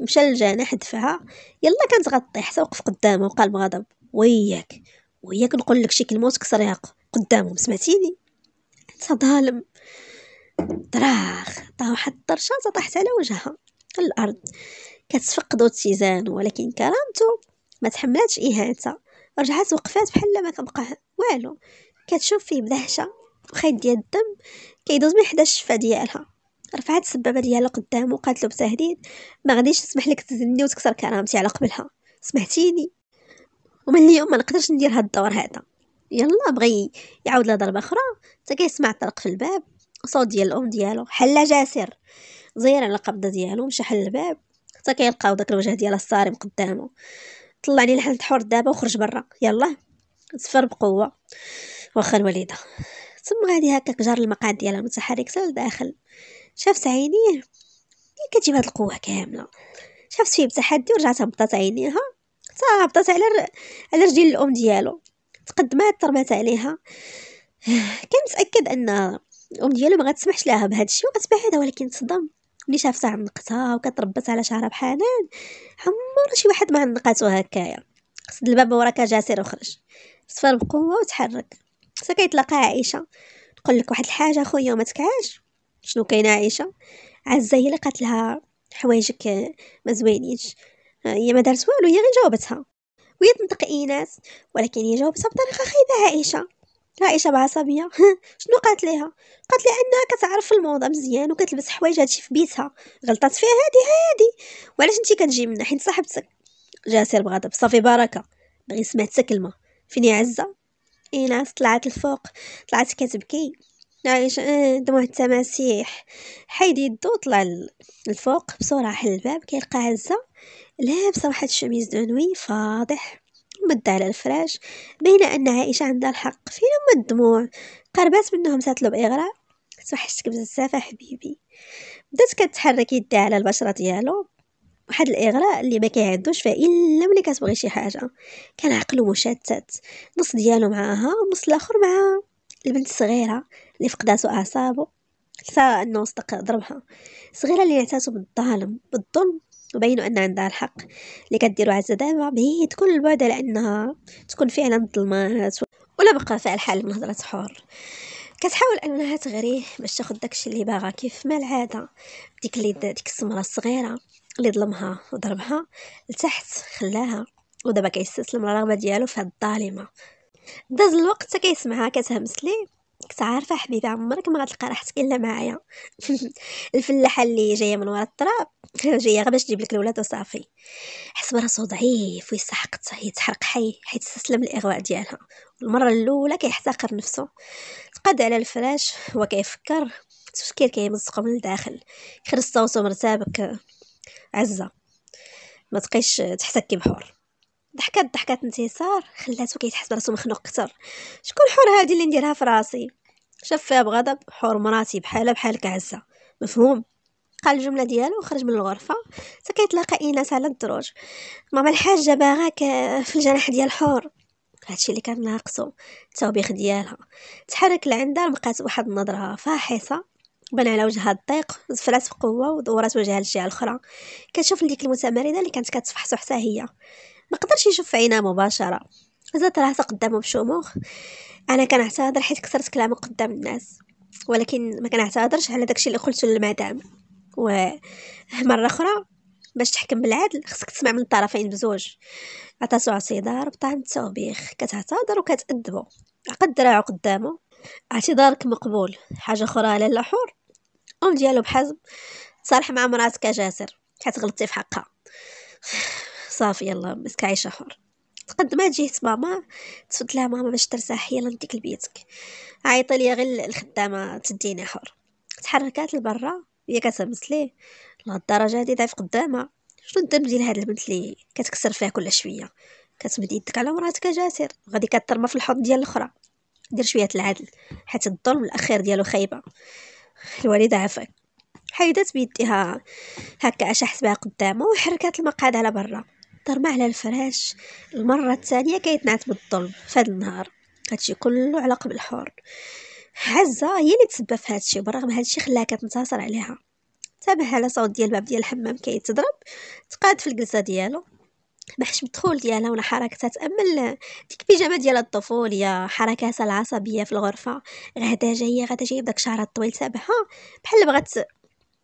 مشى للجناح دفعها يلا كانت غطي حتى وقف قدامه وقال بغضب وياك وياك نقول لك شي كلمه وتكسريها قدامهم سمعتيني انت ظالم طراخ عطاه واحد الطرشاطة طاحت على وجهها الأرض كتفقدو التزان ولكن كرامته ما تحملاتش إهانتها رجعت وقفات بحال ما كبقى والو كتشوف فيه بدهشة وخيط ديال الدم كيدوز من حدا الشفة ديالها رفعت السبابة ديالها قدامه وقالت له بتهديد ما غاديش نسمح لك تزني وتكسر كرامتي على قبلها سمعتيني ومن اليوم ما نقدرش ندير هاد الدور هذا يلا بغي يعاود لها ضربه اخرى حتى كيسمع الطرق في الباب صوت ديال الام ديالو حلا جاسر زير على القبضه ديالو مشى حل الباب حتى كيلقاو داك الوجه ديالها الصارم قدامه طلعني لحن الحور دابا وخرج برا يلا سفر بقوه واخا الوالده ثم غادي هكاك جار المقعد ديالها سال داخل شاف عينيه اللي كتجيب هاد القوه كامله شافت فيه بتحدي ورجعت هبطات عينيها تا هبطات على ر... على رجل الام ديالو تقدمات ترمات عليها كان متاكد ان الام ديالو ما غتسمحش لها بهذا الشيء وغتبعدها ولكن تصدم ملي شافتها عنقتها وكتربص على شعرها بحنان عمر شي واحد ما عنقاتو هكايا قصد الباب وراك جاسر وخرج صفر بقوه وتحرك حتى كيتلاقى عائشه نقول لك واحد الحاجه خويا ما تكعاش شنو كاينه عائشه عزه هي اللي قالت لها حوايجك ما زوينينش هي ما دارت والو هي غير جاوبتها وهي تنطق ايناس ولكن هي جاوبتها بطريقه خايبه عائشه عائشة بعصبية شنو قالت ليها قالت لي انها كتعرف الموضه مزيان وكتلبس حوايج هادشي في بيتها غلطات فيها هادي هادي وعلاش انت كتجي منها حيت صاحبتك جاسر بغضب صافي بركه بغي سمعت كلمه فين يا عزه اي ناس طلعت الفوق طلعت كتبكي عايشة آه، دموع التماسيح حيد يدو طلع الفوق بسرعة حل الباب كيلقى عزة لابسة واحد الشميز دونوي فاضح مد على الفراش بين أن عائشة عندها الحق فين هما الدموع قربات منهم ساتلو إغراء توحشتك بزاف حبيبي بدات كتحرك يديها على البشرة ديالو واحد الإغراء اللي ما كيعدوش فيه إلا ملي كتبغي شي حاجة كان عقلو مشتت نص ديالو معاها ونص الآخر مع البنت الصغيرة اللي فقداتو أعصابو حتى أنه صدق ضربها صغيرة اللي نعتاتو بالظالم بالظلم وبينوا أن عندها الحق اللي كديرو عزة دابا بعيد كل البعد على أنها تكون فعلا ظلمات ولا بقى فيها الحال من هضرة حور كتحاول انها تغريه باش تاخد داكشي اللي باغا كيف ما العاده ديك اللي ديك السمره الصغيره اللي ظلمها وضربها لتحت خلاها ودابا كيستسلم للرغبه ديالو في هاد الظالمه داز الوقت حتى كيسمعها كتهمس ليه كنت عارفه حبيبي عمرك ما غتلقى راحتك الا معايا الفلاحه اللي جايه من ورا التراب جايه غير باش تجيب لك الولاد وصافي حس براسو ضعيف ويستحق يتحرق حي حيت استسلم الاغواء ديالها المره الاولى كيحتقر نفسه تقاد على الفراش هو كيفكر التفكير كيمزقو من الداخل يخرج صوته مرتبك عزه ما تقيش تحسكي بحور ضحكات ضحكات انتصار خلاتو كيتحس براسو مخنوق كتر شكون حور هادي اللي نديرها في راسي شاف فيها بغضب حور مراتي بحالها بحال كعزه مفهوم قال الجملة ديالو وخرج من الغرفة حتى كيتلاقى إيناس على الدروج ماما الحاجة باغاك في الجناح ديال الحور هادشي اللي كان ناقصو التوبيخ ديالها تحرك لعندها لقات واحد النظرة فاحصة بان على وجهها الضيق زفرات بقوه ودورات وجهها للجهه الاخرى كتشوف ديك المتمرده اللي كانت كتفحصو حتى هي ما قدرش يشوف في عينه مباشره زاد راسه قدامه بشموخ انا كنعتذر حيت كثرت كلامي قدام الناس ولكن ما كنعتذرش على داكشي اللي قلته للمدام ومره اخرى باش تحكم بالعدل خصك تسمع من الطرفين بزوج عطاتو اعتذار بطعم التوبيخ كتعتذر وكتأدبو عقد دراعو قدامو اعتذارك مقبول حاجه اخرى على اللحور ام ديالو بحزم تصالح مع مراتك جاسر حيت غلطتي في حقها صافي يلا مسك عايشه حر تقدمات جهه ماما تفد لها ماما باش ترتاح يلا نديك لبيتك عيط لي غير الخدامه تديني حر تحركات لبرا هي كتهمس ليه لهالدرجه هادي ضعيف قدامها شنو الذنب ديال هاد البنت اللي كتكسر فيها كل شويه كتمد يدك على مراتك جاسر غادي كترمى في الحضن ديال الاخرى دير شويه العدل حيت الظلم الاخير ديالو خايبه الوالده عافاك حيدات بيديها هكا اش حسبها قدامه وحركات المقعد على برا ترمى على الفراش المرة الثانية كيتنعت بالظلم فهاد النهار هادشي كله على قبل حور حزة هي اللي تسبب في هادشي برغم هادشي خلاها كتنتصر عليها تابعها على صوت ديال الباب ديال الحمام كيتضرب تقاد في الجلسة ديالو بحش الدخول ديالها ولا حركتها تامل ديك البيجامه ديال الطفوليه حركاتها العصبيه في الغرفه غدا جايه غدا جايه بداك شعرها الطويل تابعها بحال بغات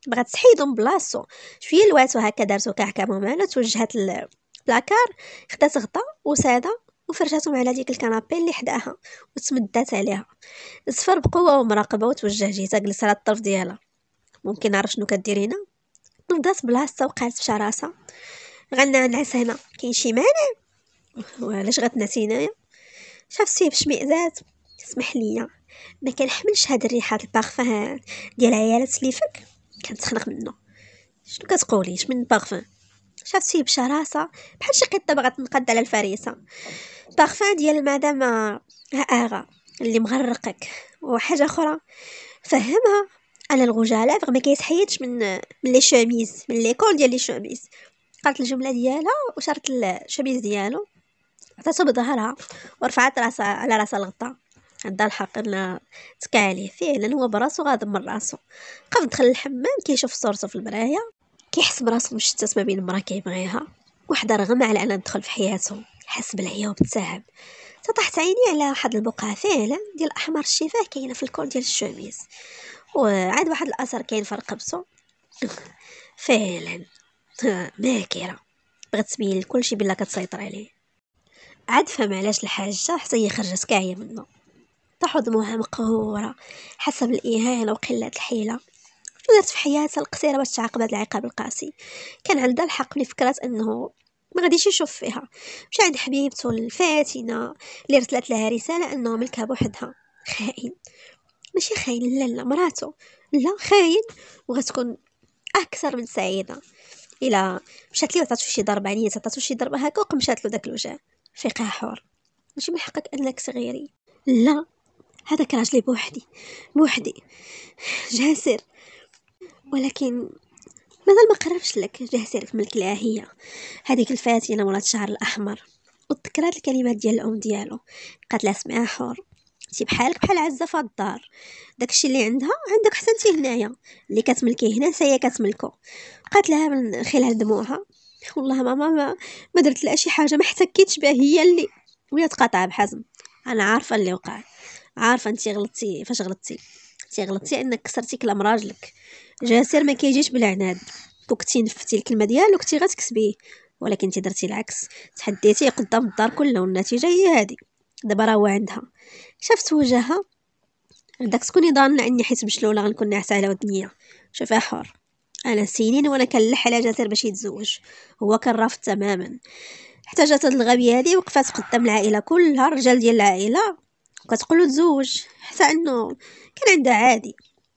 بغات تحيدو من بلاصتو شويه لواتو هكا دارتو كعكه مومانه توجهات ل... بلاكار خدات غطا وسادة وفرشاتهم على ديك الكنابي اللي حداها وتمدات عليها زفر بقوه ومراقبه وتوجه جهتها جلس على الطرف ديالها ممكن نعرف شنو كدير هنا نضات بلاصتها وقعت شراسه غنى غنعس هنا كاين شي مانع وعلاش غتنعسي هنايا شافتي بشمئزات اسمح ليا ما كنحملش هاد الريحه البارفان ديال عيالات سليفك كنتخنق منه شنو كتقولي من بارفان فيه بشراسة بحال شي قطة باغا تنقد على الفريسة بارفان ديال المدام آه، آغا اللي مغرقك وحاجة أخرى فهمها أنا الغجالة فما كيتحيدش من من لي شوميز من لي كول ديال لي شوميز قالت الجملة ديالها وشارت الشوميز ديالو عطاتو بظهرها ورفعت راسها على راسها الغطا عندها الحق ان تكالي فعلا هو براسو غاضب من راسو قف دخل الحمام كيشوف صورته في المرايه كيحس براسو مشتت ما بين مرا كيبغيها وحدة رغم على أنها تدخل في حياته حس بالعيا وبالتعب تطحت عيني على واحد البقعة فعلا ديال أحمر الشفاه كاينة في الكول ديال الشوميز وعاد واحد الأثر كاين في رقبته فعلا ماكرة بغات تبين لكلشي بلا كتسيطر عليه عاد فهم علاش الحاجة حتى هي خرجت كاعية منه طاحوا مقهورة حسب الإهانة وقلة الحيلة درت في حياتها القصيرة باش تعاقب هذا العقاب القاسي كان عندها الحق فكرة أنه ما غاديش يشوف فيها مشى عند حبيبته الفاتنة اللي رسلت لها رسالة أنه ملكها بوحدها خاين ماشي خاين لا لا مراتو لا خاين وغتكون أكثر من سعيدة إلا مشات لي وعطاتو شي ضربة عنية عطاتو شي ضربة هكا وقمشات له داك الوجه في قاحور ماشي من حقك أنك صغيري لا هذاك راجلي بوحدي بوحدي جاسر ولكن مازال ما قررتش لك جهزي لك ملك الآهية هذيك الفاتية اللي الشعر الأحمر وتكرات الكلمات ديال الأم ديالو قالت لها اسمعي حور انتي بحالك بحال عزة في الدار داكشي اللي عندها عندك حسنتي هنايا اللي كتملكيه هنا هي كتملكو قالت لها من خلال دموعها والله ماما ما, ما درت لها شي حاجه ما احتكيتش بها هي اللي ويا تقاطع بحزم انا عارفه اللي وقع عارفه انت غلطتي فاش غلطتي اختي غلطتي انك كسرتي كلام راجلك جاسر ما كيجيش بالعناد وكنتي نفتي الكلمه ديالو كنتي غتكسبيه ولكن انتي درتي العكس تحديتيه قدام الدار كلها والنتيجه هي هذه دابا راه هو عندها شفت وجهها داك تكوني ظانه اني حيت بشلوله غنكون ناعسه على ودنيا شوفها حر انا سنين وانا كنلح على جاسر باش يتزوج هو كان رافض تماما احتاجت هاد الغبيه هادي وقفات قدام العائله كلها الرجال ديال العائله كتقول له تزوج حتى انه كان عندها عادي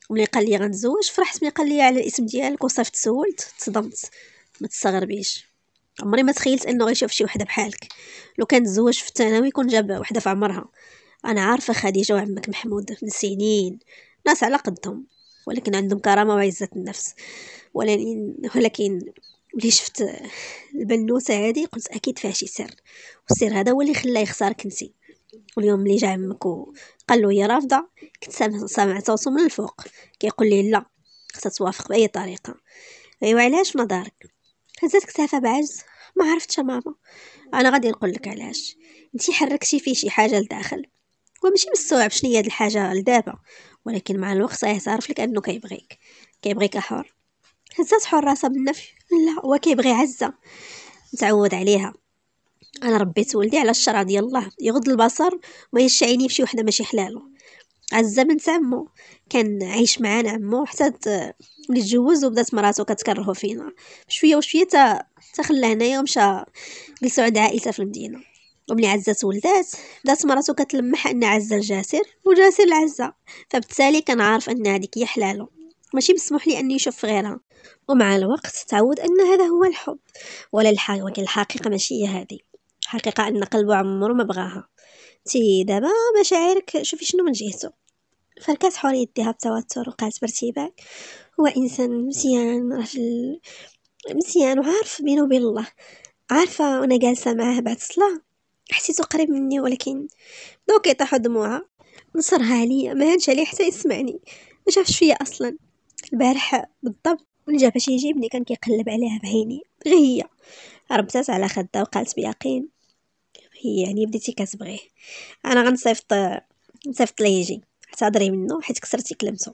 ملي قال لي غنتزوج فرحت ملي قال لي على الاسم ديالك وصيفط سولت تصدمت ما تستغربيش عمري ما تخيلت انه غيشوف شي وحده بحالك لو كان تزوج في الثانوي يكون جاب وحده في عمرها انا عارفه خديجه وعمك محمود من سنين ناس على قدهم ولكن عندهم كرامه وعزه النفس ولكن ولكن ملي شفت البنوته هذه قلت اكيد فيها شي سر والسر هذا هو اللي خلاه يختارك كنتي واليوم اللي جا عمك وقال له هي رافضه كنت سامع صوته من الفوق كيقول لي لا خصها توافق باي طريقه ايوا علاش ما دارك هزات كتافها بعجز ما عرفتش ماما انا غادي نقول لك علاش انت حركتي فيه شي حاجه لداخل وماشي مستوعب شنو هي هاد الحاجه لدابا ولكن مع الوقت غيعترف لك انه كيبغيك كيبغيك حر هزات حر راسها بالنفي لا هو كيبغي عزه متعود عليها انا ربيت ولدي على الشرع ديال الله يغض البصر ما عينيه فشي وحده ماشي حلاله عزه الزمن تاع عمو كان عايش معانا عمو حتى ملي تجوز وبدات مراتو كتكرهو فينا شويه وشويه تا خلى هنايا ومشى جلسوا عند عائلته في المدينه وملي عزات ولدات بدات مراتو كتلمح ان عزه الجاسر وجاسر العزة فبالتالي كان عارف ان هذيك هي حلاله ماشي مسموح لي اني نشوف غيرها ومع الوقت تعود ان هذا هو الحب ولا الحقيقه الحقيقه ماشي هي هذه حقيقة أن قلبه عمرو ما بغاها تي دابا مشاعرك شوفي شنو من جهتو فركات حول يديها بتوتر وقالت بارتباك هو إنسان مزيان رجل مزيان وعارف بينه وبين الله عارفة وأنا جالسة معاه بعد الصلاة حسيته قريب مني ولكن بداو كيطيحو دموعها نصرها عليا ما هانش عليه حتى يسمعني ما شافش فيا اصلا البارح بالضبط من جا باش يجيبني كان كيقلب عليها بعيني غير هي ربتات على خدها وقالت بيقين هي يعني بديتي كتبغيه انا غنصيفط نصيفط ليه يجي اعتذري منه حيت كسرتي كلمته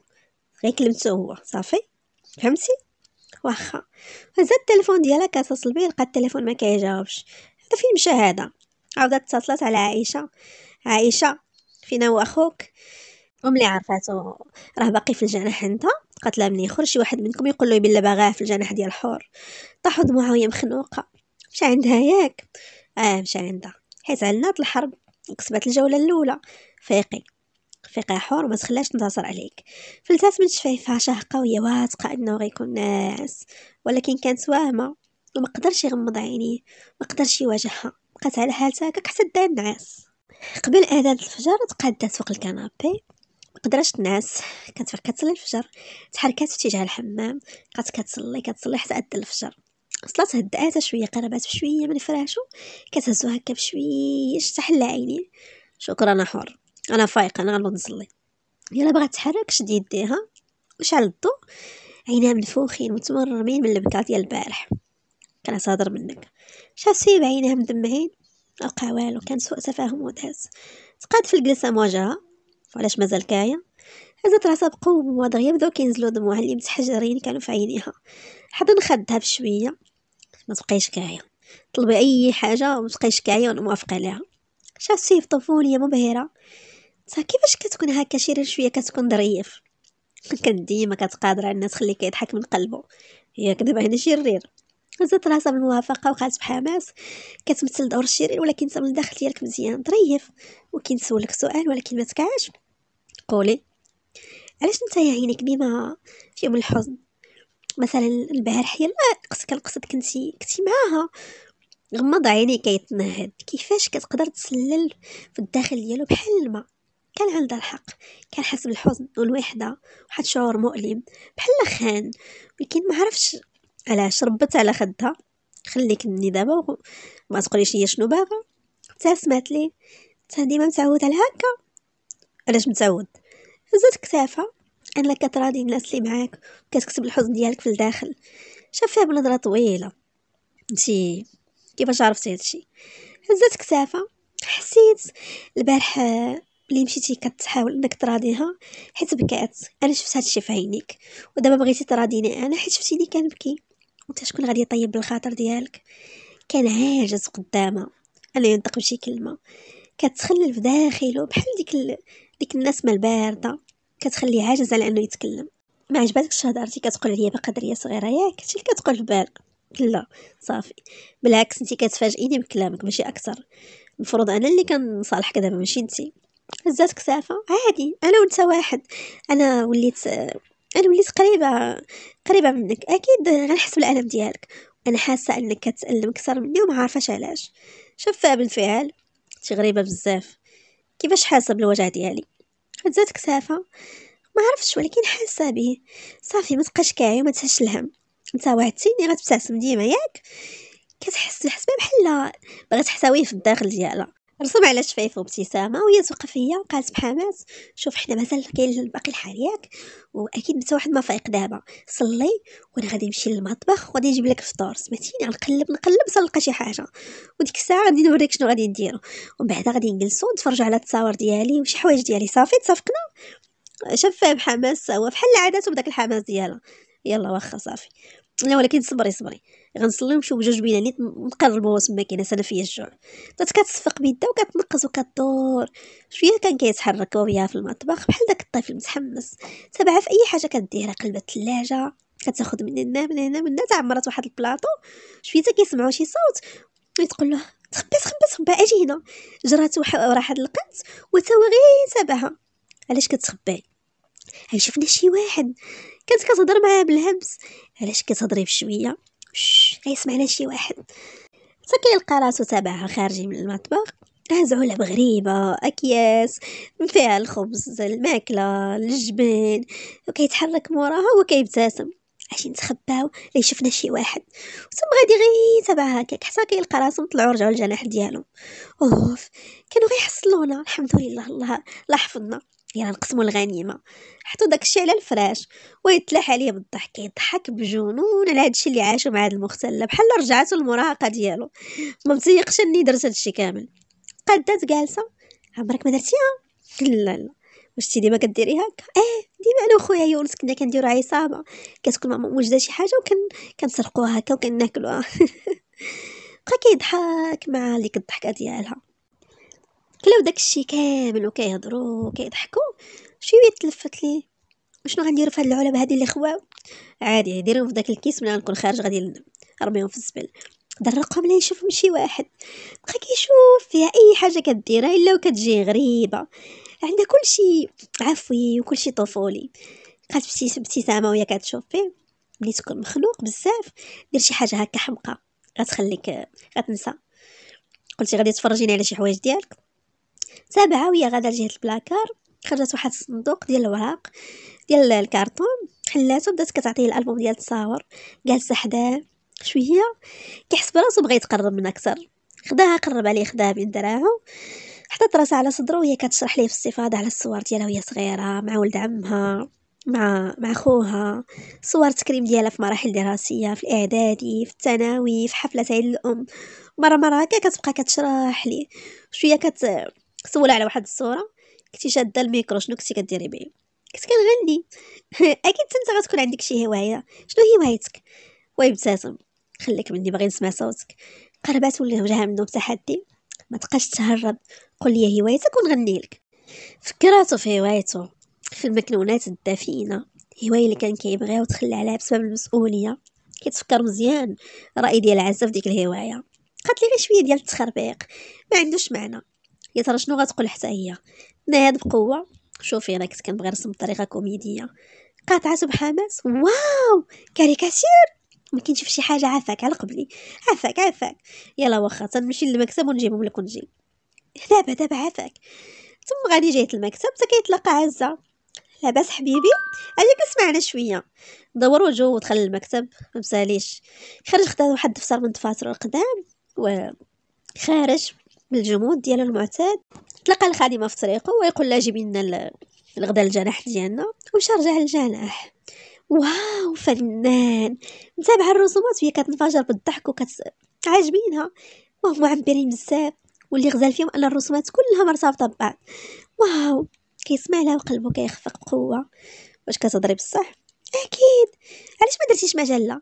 غير كلمته هو صافي فهمتي واخا هزات التليفون ديالها كتصل بيه لقى التليفون ما كيجاوبش هذا فين مشى هذا عاودت اتصلت على عائشه عائشه فينا هو اخوك لي عرفاتو راه باقي في الجناح انت قالت لها ملي يخرج شي واحد منكم يقول له بلا باغاه في الجناح ديال الحور طاحوا دموعها وهي مخنوقه مشى عندها ياك اه مشى عندها حيت هاد الحرب كسبات الجولة الأولى فيقي فيقي حور ما تخلاش تنتصر عليك فلتات من شفايفها شهقة وهي واثقة أنه غيكون ناعس ولكن كانت واهمة وما قدرش يغمض عينيه ما قدرش يواجهها بقات على حالتها هكاك حتى دار نعاس قبل اذان الفجر تقادات فوق الكنابي مقدرش تنعس كانت كتصلي الفجر تحركات في اتجاه الحمام بقات كتصلي كتصلي حتى أدى الفجر الصلاة هدات شوية قربات بشوية من فراشو كتهزو هكا بشوية تحلى عينين شكرا انا حر انا فايقه انا غنوض نصلي يلا بغات تحرك شد يديها وشعل الضو عينيها منفوخين متمرمين من البكا ديال البارح كان صادر منك شاف سيب عينيها مدمعين لقى والو كان سوء تفاهم وداز تقاد في الجلسه مواجهه وعلاش مازال كاين هزت راسها بقوه ودغيا بداو كينزلو دموعها اللي متحجرين كانوا في عينيها حضن خدها بشويه ما تبقيش كاعيه طلبي اي حاجه ما تبقيش كاعيه وانا موافقه عليها شخصيه طفوليه مبهره صح كيفاش كتكون هكا شي شويه كتكون ظريف كان ديما كتقادر على الناس خليك يضحك من قلبه هي دابا هنا شرير هزت راسها بالموافقة وقعت بحماس كتمثل دور الشرير ولكن من الداخل ديالك مزيان ظريف وكنسولك سؤال ولكن ما تكعش قولي علاش نتايا عينيك ديما فيهم الحزن مثلا البارح هي قص كنقصد كنتي كنتي معاها غمض عيني كيتنهد كيفاش كتقدر تسلل في الداخل ديالو بحال الماء كان عندها الحق كان حاس بالحزن والوحده واحد شعور مؤلم بحال خان ولكن ما عرفتش علاش ربت على خدها خليك مني دابا ما تقوليش ليا شنو باغا ابتسمت ليه انت ديما متعود على هكا علاش متعود هزت كتافها أنك كتراضي الناس اللي معاك كتكتب الحزن ديالك في الداخل شافها بنظرة طويلة انتي كيفاش عرفتي هادشي هزات كتافه حسيت البارح اللي مشيتي كتحاول انك تراضيها حيت بكات انا شفت هادشي في عينيك ودابا بغيتي تراضيني انا حيت شفتيني كنبكي وانت شكون غادي يطيب بالخاطر ديالك كان عاجز قدامها انا ينطق بشي كلمه كتخلل في داخله بحال ديك ال... ديك النسمه البارده كتخليه عاجز على انه يتكلم ما عجباتكش هضرتي كتقول عليا باقا دريه صغيره ياك هادشي اللي كتقول في بالك لا صافي بالعكس انت كتفاجئيني بكلامك ماشي اكثر المفروض انا اللي كنصالحك دابا ماشي انت هزات سافه عادي انا وانت واحد انا وليت انا وليت قريبه قريبه منك اكيد غنحس بالالم ديالك انا حاسه انك كتالم اكثر مني وما عارفه علاش شفها بالفعل شي غريبه بزاف كيفاش حاسه بالوجع ديالي هزات كتافها ما عرفتش ولكن حاسه به صافي ما تبقاش كاعي وما تهش الهم نتا وعدتيني غتبتسم ديما ياك كتحس الحسبه بحال بغات تحتويه في الداخل ديالها رسم على شفايفه ابتسامه وهي توقف هي وقالت بحماس شوف حنا مازال كاين باقي الحال ياك واكيد حتى واحد ما فايق دابا صلي وانا غادي نمشي للمطبخ وغادي نجيب لك الفطور سمعتيني نقلب نقلب تلقى شي حاجه وديك الساعه غادي نوريك شنو غادي نديرو ومن بعد غادي نجلسو نتفرجوا على التصاور ديالي وشي حوايج ديالي صافي تصفقنا شاف بحماس هو بحال عادته بداك الحماس ديالها يلا واخا صافي لا ولكن صبري صبري غنصلي ونمشي بجوج بينا نيت نقربوا تما كاينه فيا الجوع بدات كتصفق بيدها وكتنقص وكدور شويه كان كيتحرك وهي في المطبخ بحال داك الطفل متحمس تبعها في اي حاجه كديرها قلبت الثلاجه كتاخذ من هنا من هنا من هنا تعمرات واحد البلاطو شويه كيسمعوا شي صوت ويتقول له تخبي تخبي تخبى اجي هنا جرات ورا حد القنت وتوا غير تابعها علاش كتخبي شفنا شي واحد كانت كتهضر معاه بالهمس علاش كتهضري بشويه غيسمعنا شي واحد حتى كيلقى راسو تبعها خارجي من المطبخ هز علب غريبة أكياس فيها الخبز الماكلة الجبن وكيتحرك موراها وكيبتسم عشان نتخباو لي شفنا شي واحد وتم غادي غير تبع هكاك حتى كيلقى راسهم طلعوا رجعوا للجناح ديالهم اوف كانوا غيحصلونا الحمد لله الله الله حفظنا يعني نقسموا الغنيمه حطوا داكشي على الفراش ويتلاح عليه بالضحك يضحك بجنون على هادشي اللي عاشو مع هاد المختله بحال رجعاتو المراهقه ديالو ما متيقش اني درت هادشي كامل قادات جالسه عمرك ما درتيها لا لا واش ديما كديري هكا اه ديما انا وخويا يونس كنا كنديرو عصابه كتكون ماما موجده شي حاجه وكن كنسرقوها هكا وكناكلوها بقى كيضحك مع ديك الضحكه ديالها كلاو داكشي كامل وكيهضروا وكيضحكوا شويه تلفت لي شنو غندير في هاد العلب هادي اللي خواو عادي يعني ديرهم في داك الكيس ملي غنكون خارج غادي نرميهم في الزبل درقهم لا يشوفهم شي واحد بقى كيشوف فيها اي حاجه كديرها الا وكتجي غريبه عندها كلشي عفوي وكلشي طفولي قالت بابتسامه وهي كتشوف فيه ملي تكون مخنوق بزاف دير شي حاجه هكا حمقه غتخليك غتنسى قلتي غادي تفرجيني على شي حوايج ديالك سبعة وهي غادا لجهه البلاكار خرجت واحد الصندوق ديال الوراق ديال الكارتون حلاتو بدات كتعطيه الالبوم ديال التصاور جالسه حداه شويه كيحس براسو بغا يتقرب من اكثر خداها قرب عليه خداها بين دراعو حطت راسها على صدرو وهي كتشرح ليه في على الصور ديالها وهي صغيره مع ولد عمها مع مع خوها صور تكريم ديالها في مراحل دراسيه في الاعدادي في الثانوي في حفله عيد الام مره مره هكا كتبقى كتشرح ليه شويه كت سولها على واحد الصوره كنتي شاده الميكرو شنو كنتي كديري به كنت كنغني اكيد انت غتكون عندك شي هوايه شنو هي هوايتك ويبتسم خليك مني باغي نسمع صوتك قربات ولا وجهها منه بتحدي ما تقاش تهرب قول لي هوايتك ونغني لك فكراتو في هوايته في المكنونات الدافئه هواية اللي كان كيبغيها وتخلى عليها بسبب المسؤوليه كيتفكر مزيان الراي ديال عزف ديك الهوايه قالت لي غير شويه ديال التخربيق ما عندوش معنى يا ترى شنو غتقول حتى هي نهاد بقوه شوفي انا كنت كنبغي نرسم بطريقه كوميديه قاطعه بحماس واو كاريكاتير ما كاينش شي حاجه عافاك على قبلي عافاك عافاك يلا واخا تنمشي للمكتب ونجيبهم لك ونجي دابا دابا عافاك ثم غادي جايه المكتب حتى كيتلاقى عزه لاباس حبيبي اجي كسمعنا شويه دور وجو ودخل المكتب مبساليش خرج خدا واحد الدفتر من دفاتر القدام و خارج بالجمود ديالو المعتاد تلقى الخادمه في طريقه ويقول لها جيبي لنا الغداء الجناح ديالنا ومشى رجع للجناح واو فنان متابع الرسومات وهي كتنفجر بالضحك وكت عاجبينها وهم معبرين بزاف واللي غزال فيهم ان الرسومات كلها مرتبطه ببعض واو كيسمع لها وقلبه كيخفق بقوه واش كتهضري بصح اكيد علاش ما درتيش مجله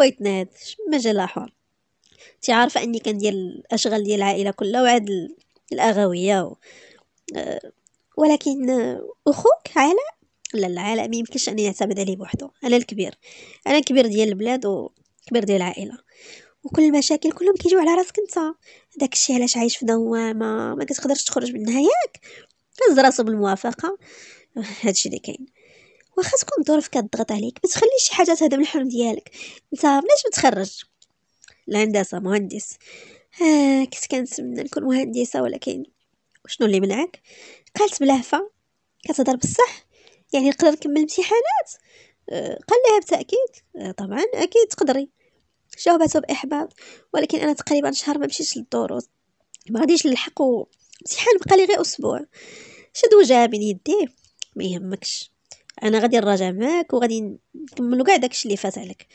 ويتناد مجله حر تي عارفه اني كندير الاشغال ديال العائله كلها وعاد الاغويه و... آه، ولكن آه، اخوك علاء لا لا علاء ما يمكنش اني نعتمد عليه بوحدو انا الكبير انا الكبير ديال البلاد وكبير ديال العائله وكل المشاكل كلهم كيجيو على راسك انت داك الشيء علاش عايش في دوامه ما كتقدرش تخرج منها ياك هز راسو بالموافقه هادشي اللي كاين واخا تكون الظروف كتضغط عليك ما تخليش شي حاجه تهدم الحلم ديالك انت بلاش متخرج الهندسة مهندس ها آه، كنت كنتمنى نكون مهندسة ولكن شنو اللي منعك قالت بلهفة كتهضر بصح يعني نقدر نكمل امتحانات آه، قال لها بتأكيد آه، طبعا أكيد تقدري جاوبته بإحباط ولكن أنا تقريبا شهر ما مشيتش للدروس ما غاديش نلحق امتحان بقى لي غير أسبوع شد وجهها من يديه ما يهمكش انا غادي نراجع معاك وغادي نكملو كاع داكشي اللي فات عليك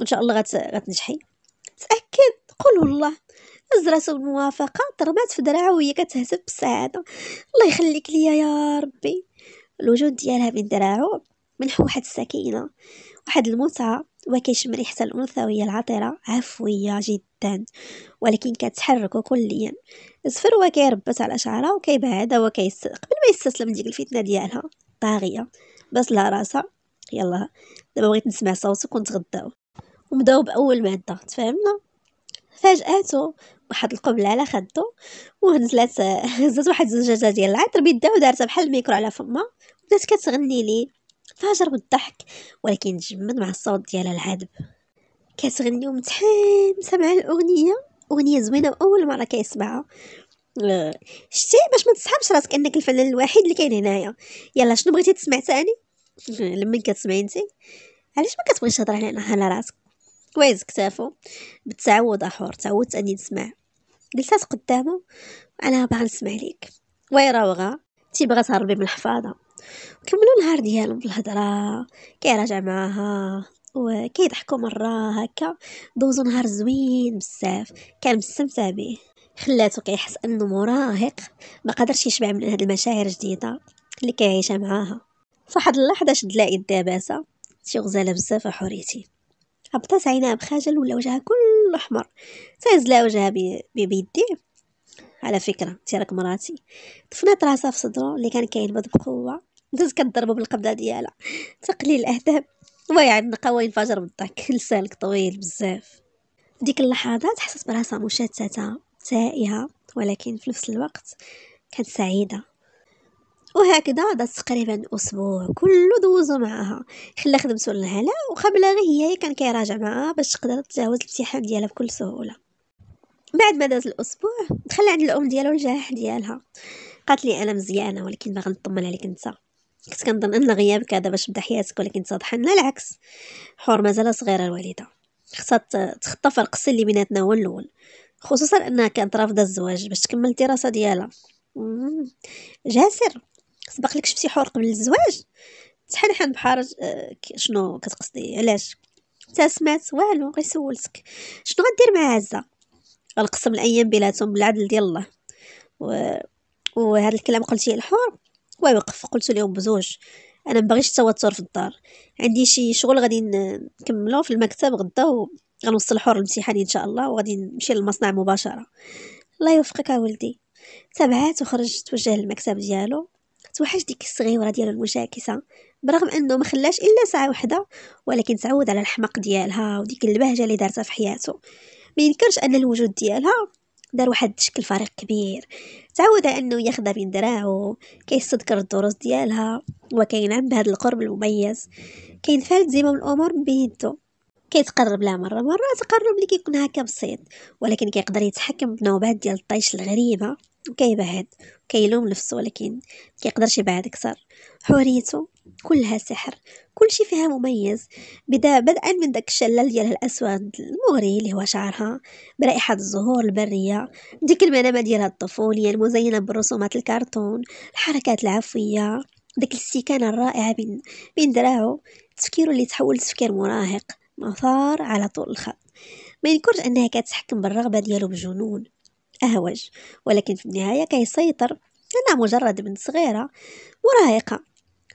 ان شاء الله غت... غتنجحي قل والله هز بالموافقة ضربات في دراعه وهي كتهتف بالسعادة الله يخليك ليا يا ربي الوجود ديالها بين دراعه منح واحد السكينة واحد المتعة وكيشم ريحة الأنثوية العطرة عفوية جدا ولكن كتحركو كليا زفر وكيربت على شعرها وكيبعدها وكيستسلم قبل ما يستسلم ديك الفتنة ديالها طاغية بس لا راسها يلا دابا بغيت نسمع صوتك ونتغداو ونبداو باول ماده تفهمنا فاجاته واحد القبله على خدو وهزلات هزات واحد الزجاجه ديال العطر بيدها ودارتها بحال الميكرو على فمها بدات كتغني ليه فاجر بالضحك ولكن تجمد مع الصوت ديالها العذب كتغني ومتحان سمع الاغنيه اغنيه زوينه واول مره كيسمعها آه، شتي باش ما تصحابش راسك انك الفنان الوحيد اللي كاين هنايا يلا شنو بغيتي تسمع تاني لما كتسمعي انت علاش ما كتبغيش تهضر على راسك وعز كتافو بالتعود احور تعودت اني نسمع جلسات قدامه وانا باغا نسمع ليك ويراوغها تيبغى تهربي من الحفاضه وكملوا النهار ديالهم بالهضره كيراجع معاها وكيضحكوا مره هكا دوزو نهار زوين بزاف كان مستمتع به خلاته كيحس انه مراهق ما قدرش يشبع من هاد المشاعر الجديده اللي كيعيشها معاها فواحد اللحظه شد لاقي يد داباسه شي غزاله بزاف حوريتي هبطت عينها بخجل ولا وجهها كله حمر تهز لها وجهها بيديه على فكره انت راك مراتي دفنات راسها في صدرو اللي كان كينبض بقوه دوز كضربو بالقبضه ديالها تقليل الاهداب ويا عند النقاوه ينفجر بالضحك لسانك طويل بزاف ديك اللحظات حسيت براسها مشتته تائهه ولكن في نفس الوقت كانت سعيده وهكذا عادت تقريبا اسبوع كله دوزو معاها خلا خدمتو لهلا وقبل غير هي كان كيراجع معاها باش تقدر تجاوز الامتحان ديالها بكل سهوله بعد ما داز الاسبوع دخل عند الام ديالو الجاح ديالها قالت لي انا مزيانه ولكن باغا نطمن عليك انت كنت كنظن ان غيابك هذا باش بدا حياتك ولكن اتضح لنا العكس حور مازال صغيره الوالده خصها تخطى فرق السن اللي بيناتنا هو الاول خصوصا انها كانت رافضه الزواج باش تكمل الدراسه ديالها جاسر سبق لك شفتي حور قبل الزواج تحنحن حان بحال آه، شنو كتقصدي علاش تا سمعت والو غير سولتك شنو غدير مع عزه غنقسم الايام بيناتهم بالعدل ديال الله و... وهذا الكلام قلتيه الحور ويوقف قلت اليوم بزوج انا مبغيش التوتر في الدار عندي شي شغل غادي نكملو في المكتب غدا وغنوصل الحور الامتحان ان شاء الله وغادي نمشي للمصنع مباشره الله يوفقك اولدي تبعات وخرج توجه للمكتب ديالو توحش ديك الصغيره ديالو المشاكسه برغم انه ما خلاش الا ساعه واحده ولكن تعود على الحمق ديالها وديك البهجه اللي دارتها في حياته ما ينكرش ان الوجود ديالها دار واحد الشكل فريق كبير تعود على انه ياخذها بين دراعو كيستذكر الدروس ديالها وكينعم بهذا القرب المميز كينفعل ديما من الامور بيدو كيتقرب لها مره مره تقرب اللي كيكون هكا بسيط ولكن كيقدر يتحكم بنوبات ديال الطيش الغريبه كيبعد كيلوم نفسه ولكن كيقدرش يبعد اكثر حوريته كلها سحر كلشي فيها مميز بدا بدءا من داك الشلال ديالها الاسود المغري اللي هو شعرها برائحه الزهور البريه ديك المنامه ديالها الطفوليه المزينه بالرسومات الكرتون الحركات العفويه داك الاستكانه الرائعه بين بين دراعو تفكيره اللي تحول لتفكير مراهق مثار على طول الخط ما ينكرش انها كتحكم بالرغبه ديالو بجنون أهوج ولكن في النهاية كيسيطر أنا مجرد بنت صغيرة مراهقة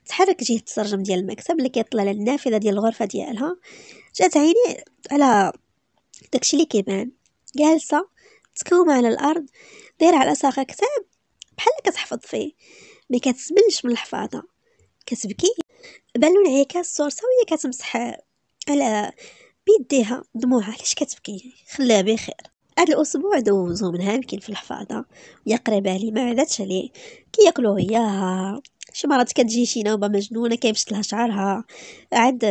تحرك جهة السرجم ديال المكتب اللي كيطلع على النافذة ديال الغرفة ديالها جات عيني على داكشي اللي كيبان جالسة تكومة على الأرض دايرة على ساقها كتاب بحال كتحفظ فيه ما كتسملش من الحفاظة كتبكي بانو انعكاس الصورة وهي كتمسح على بيديها دموعها علاش كتبكي خلاها بخير هاد الأسبوع دوزو من هامكين في الحفاظة يا قريبالي ما عادتش عليه كياكلو هياها شي مرات كتجي شي نوبة مجنونة كيبشط لها شعرها عاد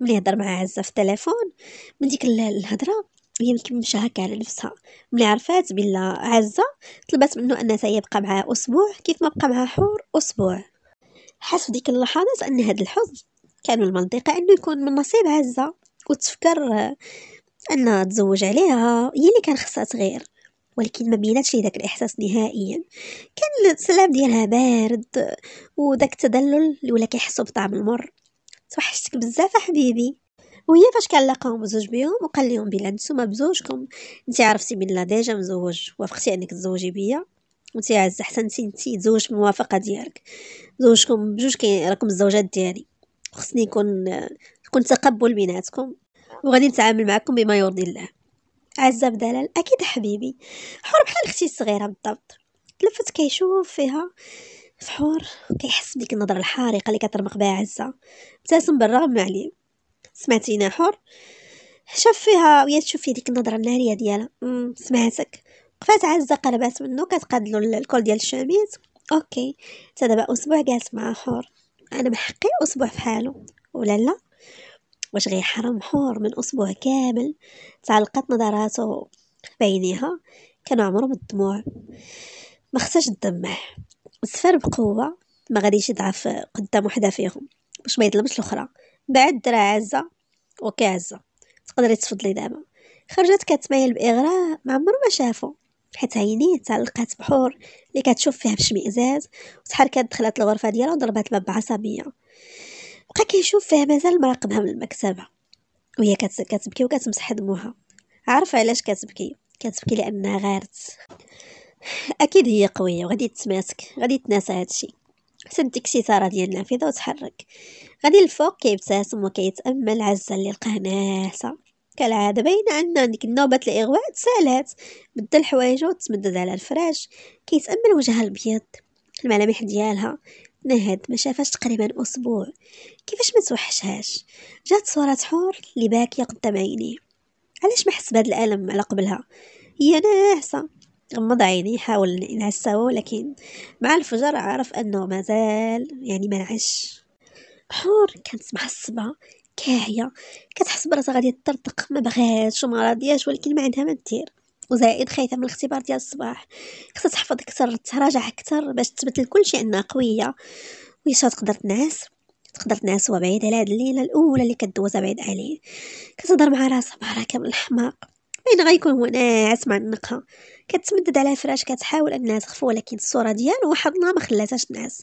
ملي يهضر مع عزة في التليفون من ديك الهضرة هي مكمشة هكا على نفسها ملي عرفات بلا عزة طلبات منه أنها يبقى معها أسبوع كيف ما بقى معها حور أسبوع حس في ديك اللحظات أن هاد كان من المنطقة أنه يكون من نصيب عزة وتفكر انها تزوج عليها هي اللي كان خصها تغير ولكن ما بيناتش لي داك الاحساس نهائيا كان السلام ديالها بارد وداك التدلل اللي ولا كيحسو بطعم المر توحشتك بزاف حبيبي وهي فاش كان لقاهم بزوج بيهم وقال لهم بلا نتوما بزوجكم انت عرفتي بلا ديجا مزوج وافقتي انك تزوجي بيا وانت عز حسن انت تزوجت بالموافقه ديالك زوجكم بجوج كي راكم الزوجات ديالي خصني يكون يكون تقبل بيناتكم وغادي نتعامل معكم بما يرضي الله عزة بدلال أكيد حبيبي حور بحال أختي الصغيرة بالضبط تلفت كيشوف فيها فحور كيحس بديك النظرة الحارقة اللي كترمق بها عزة ابتسم بالرغم عليه سمعتينا حور شاف فيها ويا تشوف في ديك النظرة النارية ديالها سمعتك قفات عزة قربات منه كتقادلو الكول ديال الشميز اوكي تا دابا اسبوع جالس مع حور انا بحقي اسبوع في حاله ولا لا واش غيحرم حور من أسبوع كامل تعلقت نظراتو بعينيها كان عمرو بالدموع ما خصهاش الدمع سفر بقوه ما غاديش يضعف قدام وحده فيهم باش ما يظلمش الاخرى بعد درا عزه وكعزه تقدري تفضلي دابا خرجت كتمايل باغراء ما عمرو ما شافو حيت عينيه تعلقات بحور اللي كتشوف فيها بشمئزاز وتحركات دخلت الغرفه ديالها وضربات الباب بعصبيه بقى كيشوف فيها مازال مراقبها من المكتبة وهي كتبكي وكتمسح دموها عارف علاش كتبكي كتبكي لانها غارت اكيد هي قويه وغادي تتماسك غادي تناسى هادشي حسن ديك الستاره ديال النافذه وتحرك غادي الفوق كيبتسم وكيتامل عزه اللي لقاه ناعسه كالعاده باينه عندنا ديك نوبه الاغواء تسالات بدل حوايجو وتمدد على الفراش كيتامل وجهها البيض الملامح ديالها نهد ما شافهاش تقريبا اسبوع كيفاش ما توحشهاش جات صورة حور اللي باكيه قدام عينيه علاش ما حس بهذا الالم على قبلها هي ناعسه غمض عيني حاول ينعس ولكن مع الفجر عرف انه مازال يعني ما نعش حور كانت معصبه كاهيه كتحس براسها غادي تطرطق ما بغاتش وما راضياش ولكن ما عندها ما دير وزائد خايفه من الاختبار ديال الصباح خصها تحفظ اكثر تراجع اكثر باش تثبت لكلشي انها قويه ويش تقدر تنعس تقدر تنعس بعيد على هاد الليله الاولى اللي كدوزها بعيد عليه كتهضر مع راسها مع من الحماق فين غيكون هو ناعس مع النقه كتمدد على الفراش كتحاول انها تخفو ولكن الصوره ديالو النهار ما خلاتهاش تنعس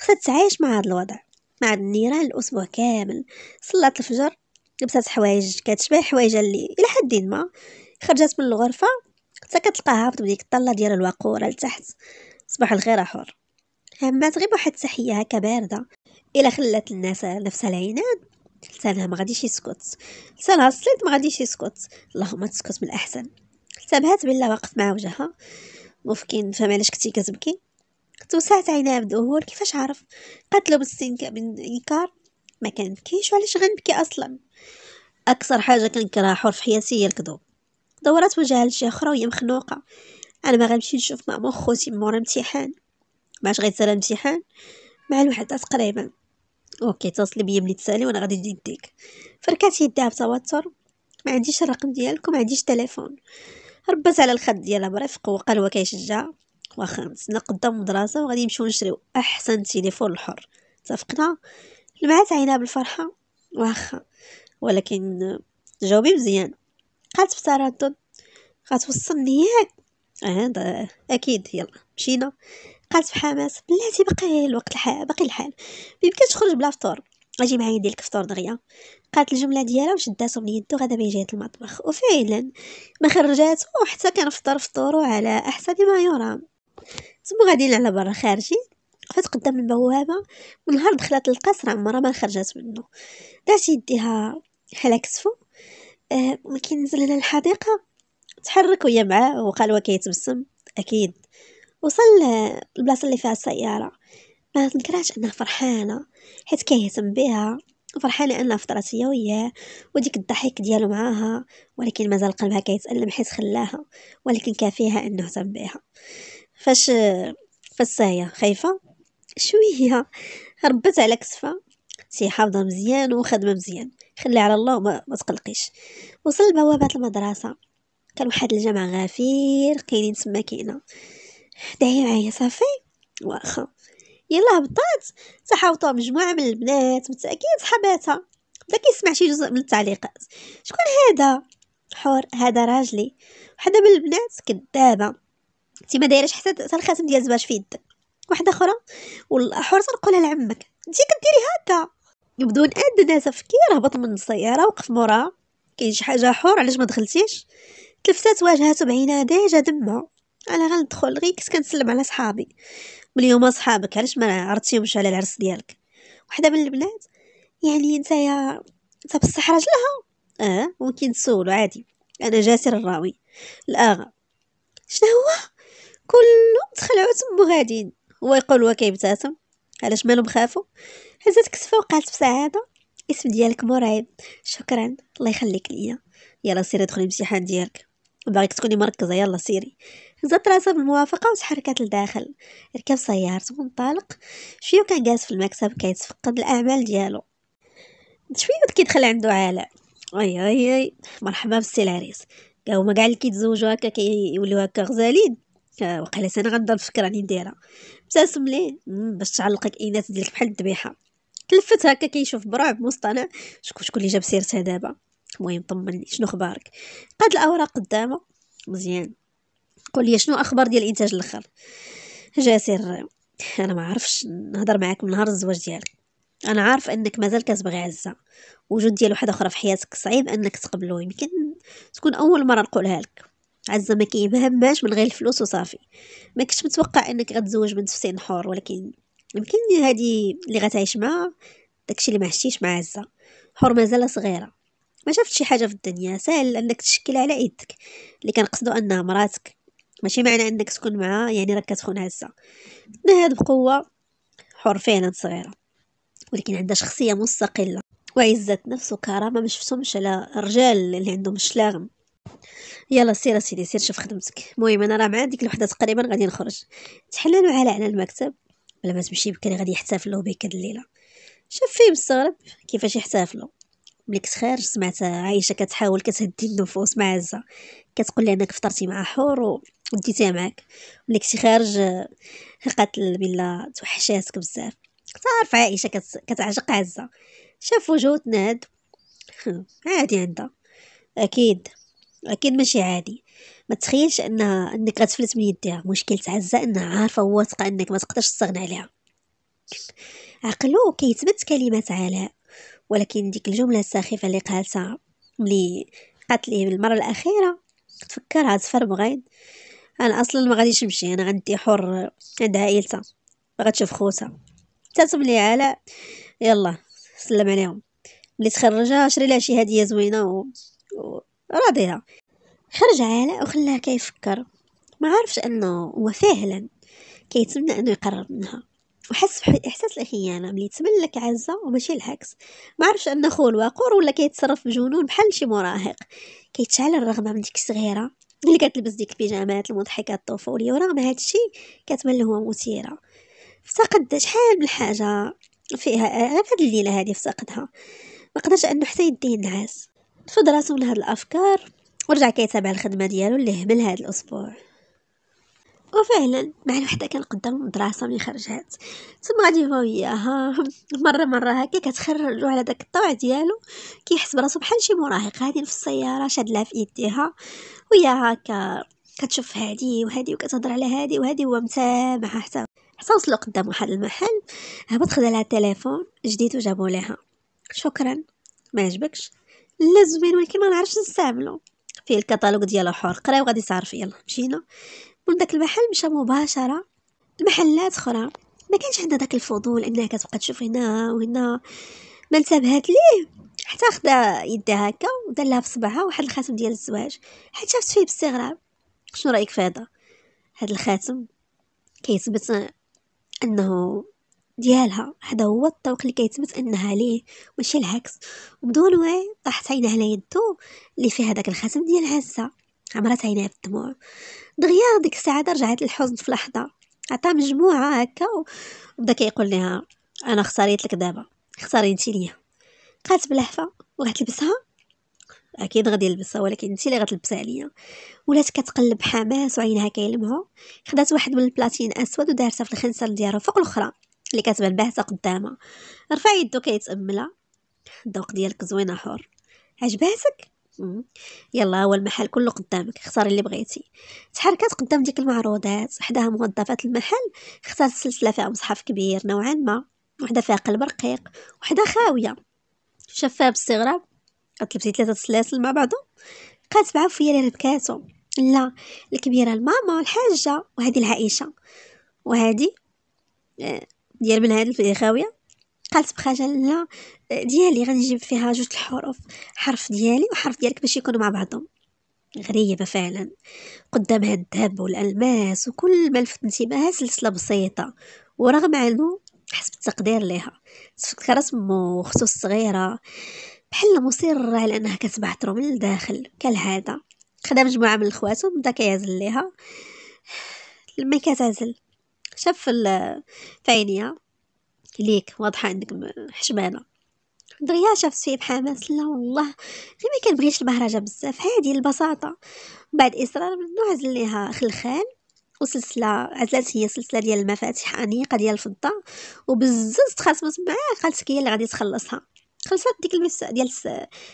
خصها تعيش مع هذا الوضع مع هاد النيران الاسبوع كامل صلات الفجر لبسات حوايج كتشبه حوايج اللي الى حد ما خرجت من الغرفه حتى كتلقاها هابط بديك الطله ديال الوقوره لتحت صباح الخير احور همات غير بواحد التحيه هكا بارده الا خلات الناس نفسها العناد لسانها ما غاديش يسكت لسانها الصليط ما غاديش يسكت اللهم تسكت من الاحسن تبهات بلا واقف مع وجهها مفكين فهم علاش كنتي كتبكي توسعت عينيها بدهور كيفاش عرف قتلو بالسنك من انكار ما بكيش وعلاش غنبكي اصلا اكثر حاجه كنكرهها حور في حياتي هي الكذوب دورات وجهها لشي اخرى وهي مخنوقه انا ما غنمشي نشوف ماما خوتي مورا امتحان باش غيتسالى امتحان مع الوحدة تقريبا اوكي تصلي بيا ملي تسالي وانا غادي نديك فركات يديها بتوتر ما عنديش الرقم ديالك وما عنديش تليفون ربات على الخد ديالها برفق وقال هو كيشجعها واخا نتسنى قدام المدرسه وغادي نمشيو نشريو احسن تليفون الحر اتفقنا لمعات عينها بالفرحه واخا ولكن جاوبي مزيان قالت بتردد غتوصل ياك اه اكيد يلا مشينا قالت بحماس بلاتي باقي الوقت الحال باقي الحال ميمكنش تخرج بلا فطور اجي معايا ندير لك فطور دغيا قالت الجمله ديالها وشداتو من يدو غدا من جهه المطبخ وفعلا ما خرجات حتى كان فطر فطورو على احسن ما يرام تما غاديين على برا خارجي قفات قدام البوابه من نهار دخلت للقصر عمرها ما خرجات منه دات يديها على كتفو ملي آه، كينزل للحديقه تحرك ويا معاه وقال هو كيتبسم اكيد وصل للبلاصه اللي فيها السياره ما نكرهش انها فرحانه حيت كيهتم بها فرحانه انها فطرات هي وياه وديك الضحك ديالو معاها ولكن مازال قلبها كيتالم حيت خلاها ولكن كافيها انه اهتم بها فاش فسايا خايفه شويه ربت على كتفها سي حافظه مزيان وخدمه مزيان خلي على الله وما ما تقلقيش وصل لبوابه المدرسه كان واحد الجامع غفير كاينين تما كاينه دعي معايا صافي واخا يلا هبطات تحاوطوا مجموعه من البنات بالتاكيد صحباتها بدا كيسمع شي جزء من التعليقات شكون هذا حور هذا راجلي وحده من البنات كدابه انت ما دايرش حتى الخاتم ديال الزواج في يدك واحده اخرى والحور تنقولها لعمك انت كديري هكا بدون اد دازا فكير هبط من السياره وقف موراها كاين شي حاجه حور علاش ما دخلتيش تلفتات واجهته بعينها ديجا دمها انا غندخل غير كنت كنسلم على صحابي واليوم صحابك علاش ما عرفتيهمش على العرس ديالك وحده من البنات يعني نتايا انت بصح راجلها اه ممكن تسولو عادي انا جاسر الراوي الاغا شنو هو كلهم تخلعوا تمو هادين هو يقول هو كيبتسم علاش مالهم خافوا هزات السفه وقعت بسعاده الاسم ديالك مرعب شكرا الله يخليك ليا يلا سيري ادخلي الامتحان ديالك باغيك تكوني مركزه يلا سيري هزات راسها بالموافقه وتحركات لداخل ركب سيارته وانطلق شويه وكان جالس في المكتب كيتفقد الاعمال ديالو شويه كيدخل عندو علاء اي اي اي مرحبا بالسي العريس كاع ما كاع اللي كيتزوجو هكا كيوليو هكا غزالين آه، وقيلا انا غنضل الفكره راني نديرها تبتسم ليه باش تعلقك اينات ديالك بحال الذبيحه تلفت هكا كيشوف برعب مصطنع شكون شكون اللي جاب سيرتها دابا المهم طمني شنو اخبارك قاد الاوراق قدامه مزيان قول لي شنو اخبار ديال الانتاج الاخر جاسر انا ما عارفش نهضر معاك من نهار الزواج ديالك انا عارف انك مازال كتبغي عزه وجود ديال واحده اخرى في حياتك صعيب انك تقبله يمكن تكون اول مره نقولها لك عزة ما كيهمهاش من غير الفلوس وصافي ما كنتش متوقع انك غتزوج بنت في سن حور ولكن يمكن هذه اللي غتعيش معها داكشي اللي ما عشتيش مع عزة حور مازال صغيره ما شافت شي حاجه في الدنيا سهل انك تشكل على يدك اللي كنقصدو انها مراتك ماشي معنى انك تكون معها يعني راك كتخون عزة تنهد بقوه حور فعلا صغيره ولكن عندها شخصيه مستقله وعزة نفس وكرامه ما شفتهمش على الرجال اللي عندهم الشلاغم يلا سير اسيدي سير شوف خدمتك المهم انا راه مع ديك الوحده تقريبا غادي نخرج تحللوا على على المكتب بلا ما تمشي بكري غادي يحتفلوا بك الليله شاف فيه مستغرب كيفاش يحتفلوا ملي كنت خارج سمعت عايشه كتحاول كتهدي النفوس مع عزه كتقول لي انك فطرتي مع حور وديتيها معاك ملي كنتي خارج قالت بلا توحشاتك بزاف تعرف عائشه كت... كتعشق عزه شاف وجهه تناد عادي عندها اكيد اكيد ماشي عادي ما تخيلش ان انك غتفلت من يديها مشكل عزة انها عارفه وواثقه انك ما تقدرش تستغنى عليها عقلو كيتبت كلمات علاء ولكن ديك الجمله الساخفه اللي قالتها ملي قالت ليه بالمره الاخيره تفكرها تفر بغيد انا اصلا ما غاديش نمشي انا غندي حر عند عائلتها غتشوف خوتها تاتم لي علاء يلا سلم عليهم ملي تخرجها شري لها شي هديه زوينه و... و... راضية خرج علاء وخلاه كيفكر ما عارفش انه هو فعلا كيتمنى انه يقرب منها وحس باحساس الخيانه ملي تملك عزه وماشي العكس ما عارفش ان خوه الوقور ولا كيتصرف بجنون بحال شي مراهق كيتشعل الرغبه من ديك الصغيره اللي كتلبس ديك البيجامات المضحكه الطفوليه ورغم هادشي كتبان هو مثيره فتقد شحال من حاجه فيها غير آه، هاد الليله هادي فتقدها ما قدرش انه حتى يديه نعاس تفض راسو من هاد الافكار ورجع كيتابع الخدمه ديالو اللي هبل هاد الاسبوع وفعلا مع الوحدة كان قدام المدرسة ملي خرجات تما غادي هو وياها مرة مرة هكا كتخرجو على داك الطوع ديالو كيحس براسو بحال شي مراهق غادي في السيارة شاد لها في يديها وياها هكا كتشوف هادي وهادي وكتهضر على هادي وهادي هو متابعة حتى حتى وصلوا قدام واحد المحل هبط خدا لها التليفون جديد وجابو لها شكرا ما عجبكش لا زوين ولكن ما نعرفش نستعملو فيه الكتالوج ديالو حر قراي وغادي تعرفي يلا مشينا من داك المحل مشى مباشره لمحلات اخرى ما كانش عندها داك الفضول انها كتبقى تشوف هنا وهنا ما انتبهت ليه حتى خدا يدها هكا ودار لها بصبعها واحد الخاتم ديال الزواج حيت شافت فيه باستغراب شنو رايك في هذا هذا الخاتم كيثبت انه ديالها هذا هو الطوق اللي كيثبت انها ليه ماشي العكس وبدون وعي طاحت عينها على يدو اللي فيها داك الخاتم ديال عزه عمرت عينها بالدموع دغيا ديك الساعه رجعت للحزن في لحظه عطا مجموعه هكا وبدا كيقول لها انا اختاريت لك دابا اختاري انت ليا قالت بلهفه وغتلبسها اكيد غادي يلبسها ولكن انت اللي غتلبسها عليا ولات كتقلب حماس وعينها كيلمها خدات واحد من البلاتين اسود ودارتها في الخنصر ديالها فوق الاخرى اللي كتبان باهته قدامها رفع يدو كيتأملها الذوق ديالك زوينه حور عجباتك يلا هو المحل كله قدامك اختاري اللي بغيتي تحركات قدام ديك المعروضات حداها موظفات المحل اختارت سلسله فيها مصحف كبير نوعا ما وحده فيها قلب رقيق وحده خاويه شافها باستغراب طلبتي ثلاثه سلاسل مع بعضهم بقات معفيه لي ربكاتو لا الكبيره الماما الحاجه وهذه العائشه وهذه آه، ديال من هاد الخاويه قالت بخجل لا ديالي غنجيب فيها جوج الحروف حرف ديالي وحرف ديالك باش يكونوا مع بعضهم غريبة فعلا قدامها الذهب والألماس وكل ما لفت انتباهها سلسلة بسيطة ورغم عنه حسب التقدير ليها تفكرت مو وختو الصغيرة بحال مصرة على أنها كتبعثرو من الداخل كالعادة خدا مجموعة من الخوات وبدا كيعزل ليها لما كتعزل شاف في عينيا ليك واضحة عندك حشمانة دغيا شافت فيه بحماس لا والله غير ما كنبغيش المهرجة بزاف هادي البساطة بعد اصرار منو عزل ليها خلخال وسلسلة عزلات هي سلسلة ديال المفاتيح أنيقة ديال الفضة وبزز تخاصمت معاه قالت هي اللي غادي تخلصها خلصت ديك المس ديال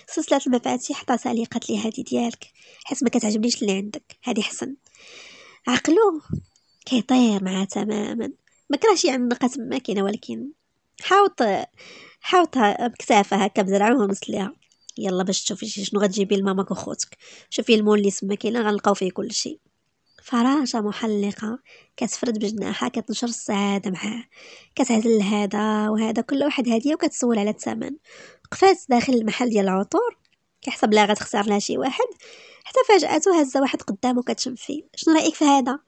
سلسلة المفاتيح عطاتها لي قالت لي هادي ديالك حيت ما كتعجبنيش اللي عندك هادي حسن عقلو كيطير معاه تماما ما كراش يعنق يعني الماكينة ولكن حاوط حاوطها بكتافها هكا مزرعوها مسليها يلا باش تشوفي شنو غتجيبي لماماك وخوتك شوفي المول اللي تما كاينه غنلقاو فيه كلشي فراشة محلقة كتفرد بجناحها كتنشر السعادة معاه كتعزل هذا وهذا كل واحد هادية وكتسول على الثمن قفات داخل المحل ديال العطور كيحسب لها غتختار لها شي واحد حتى فاجأته هزة واحد قدامه كتشم فيه شنو رأيك في هذا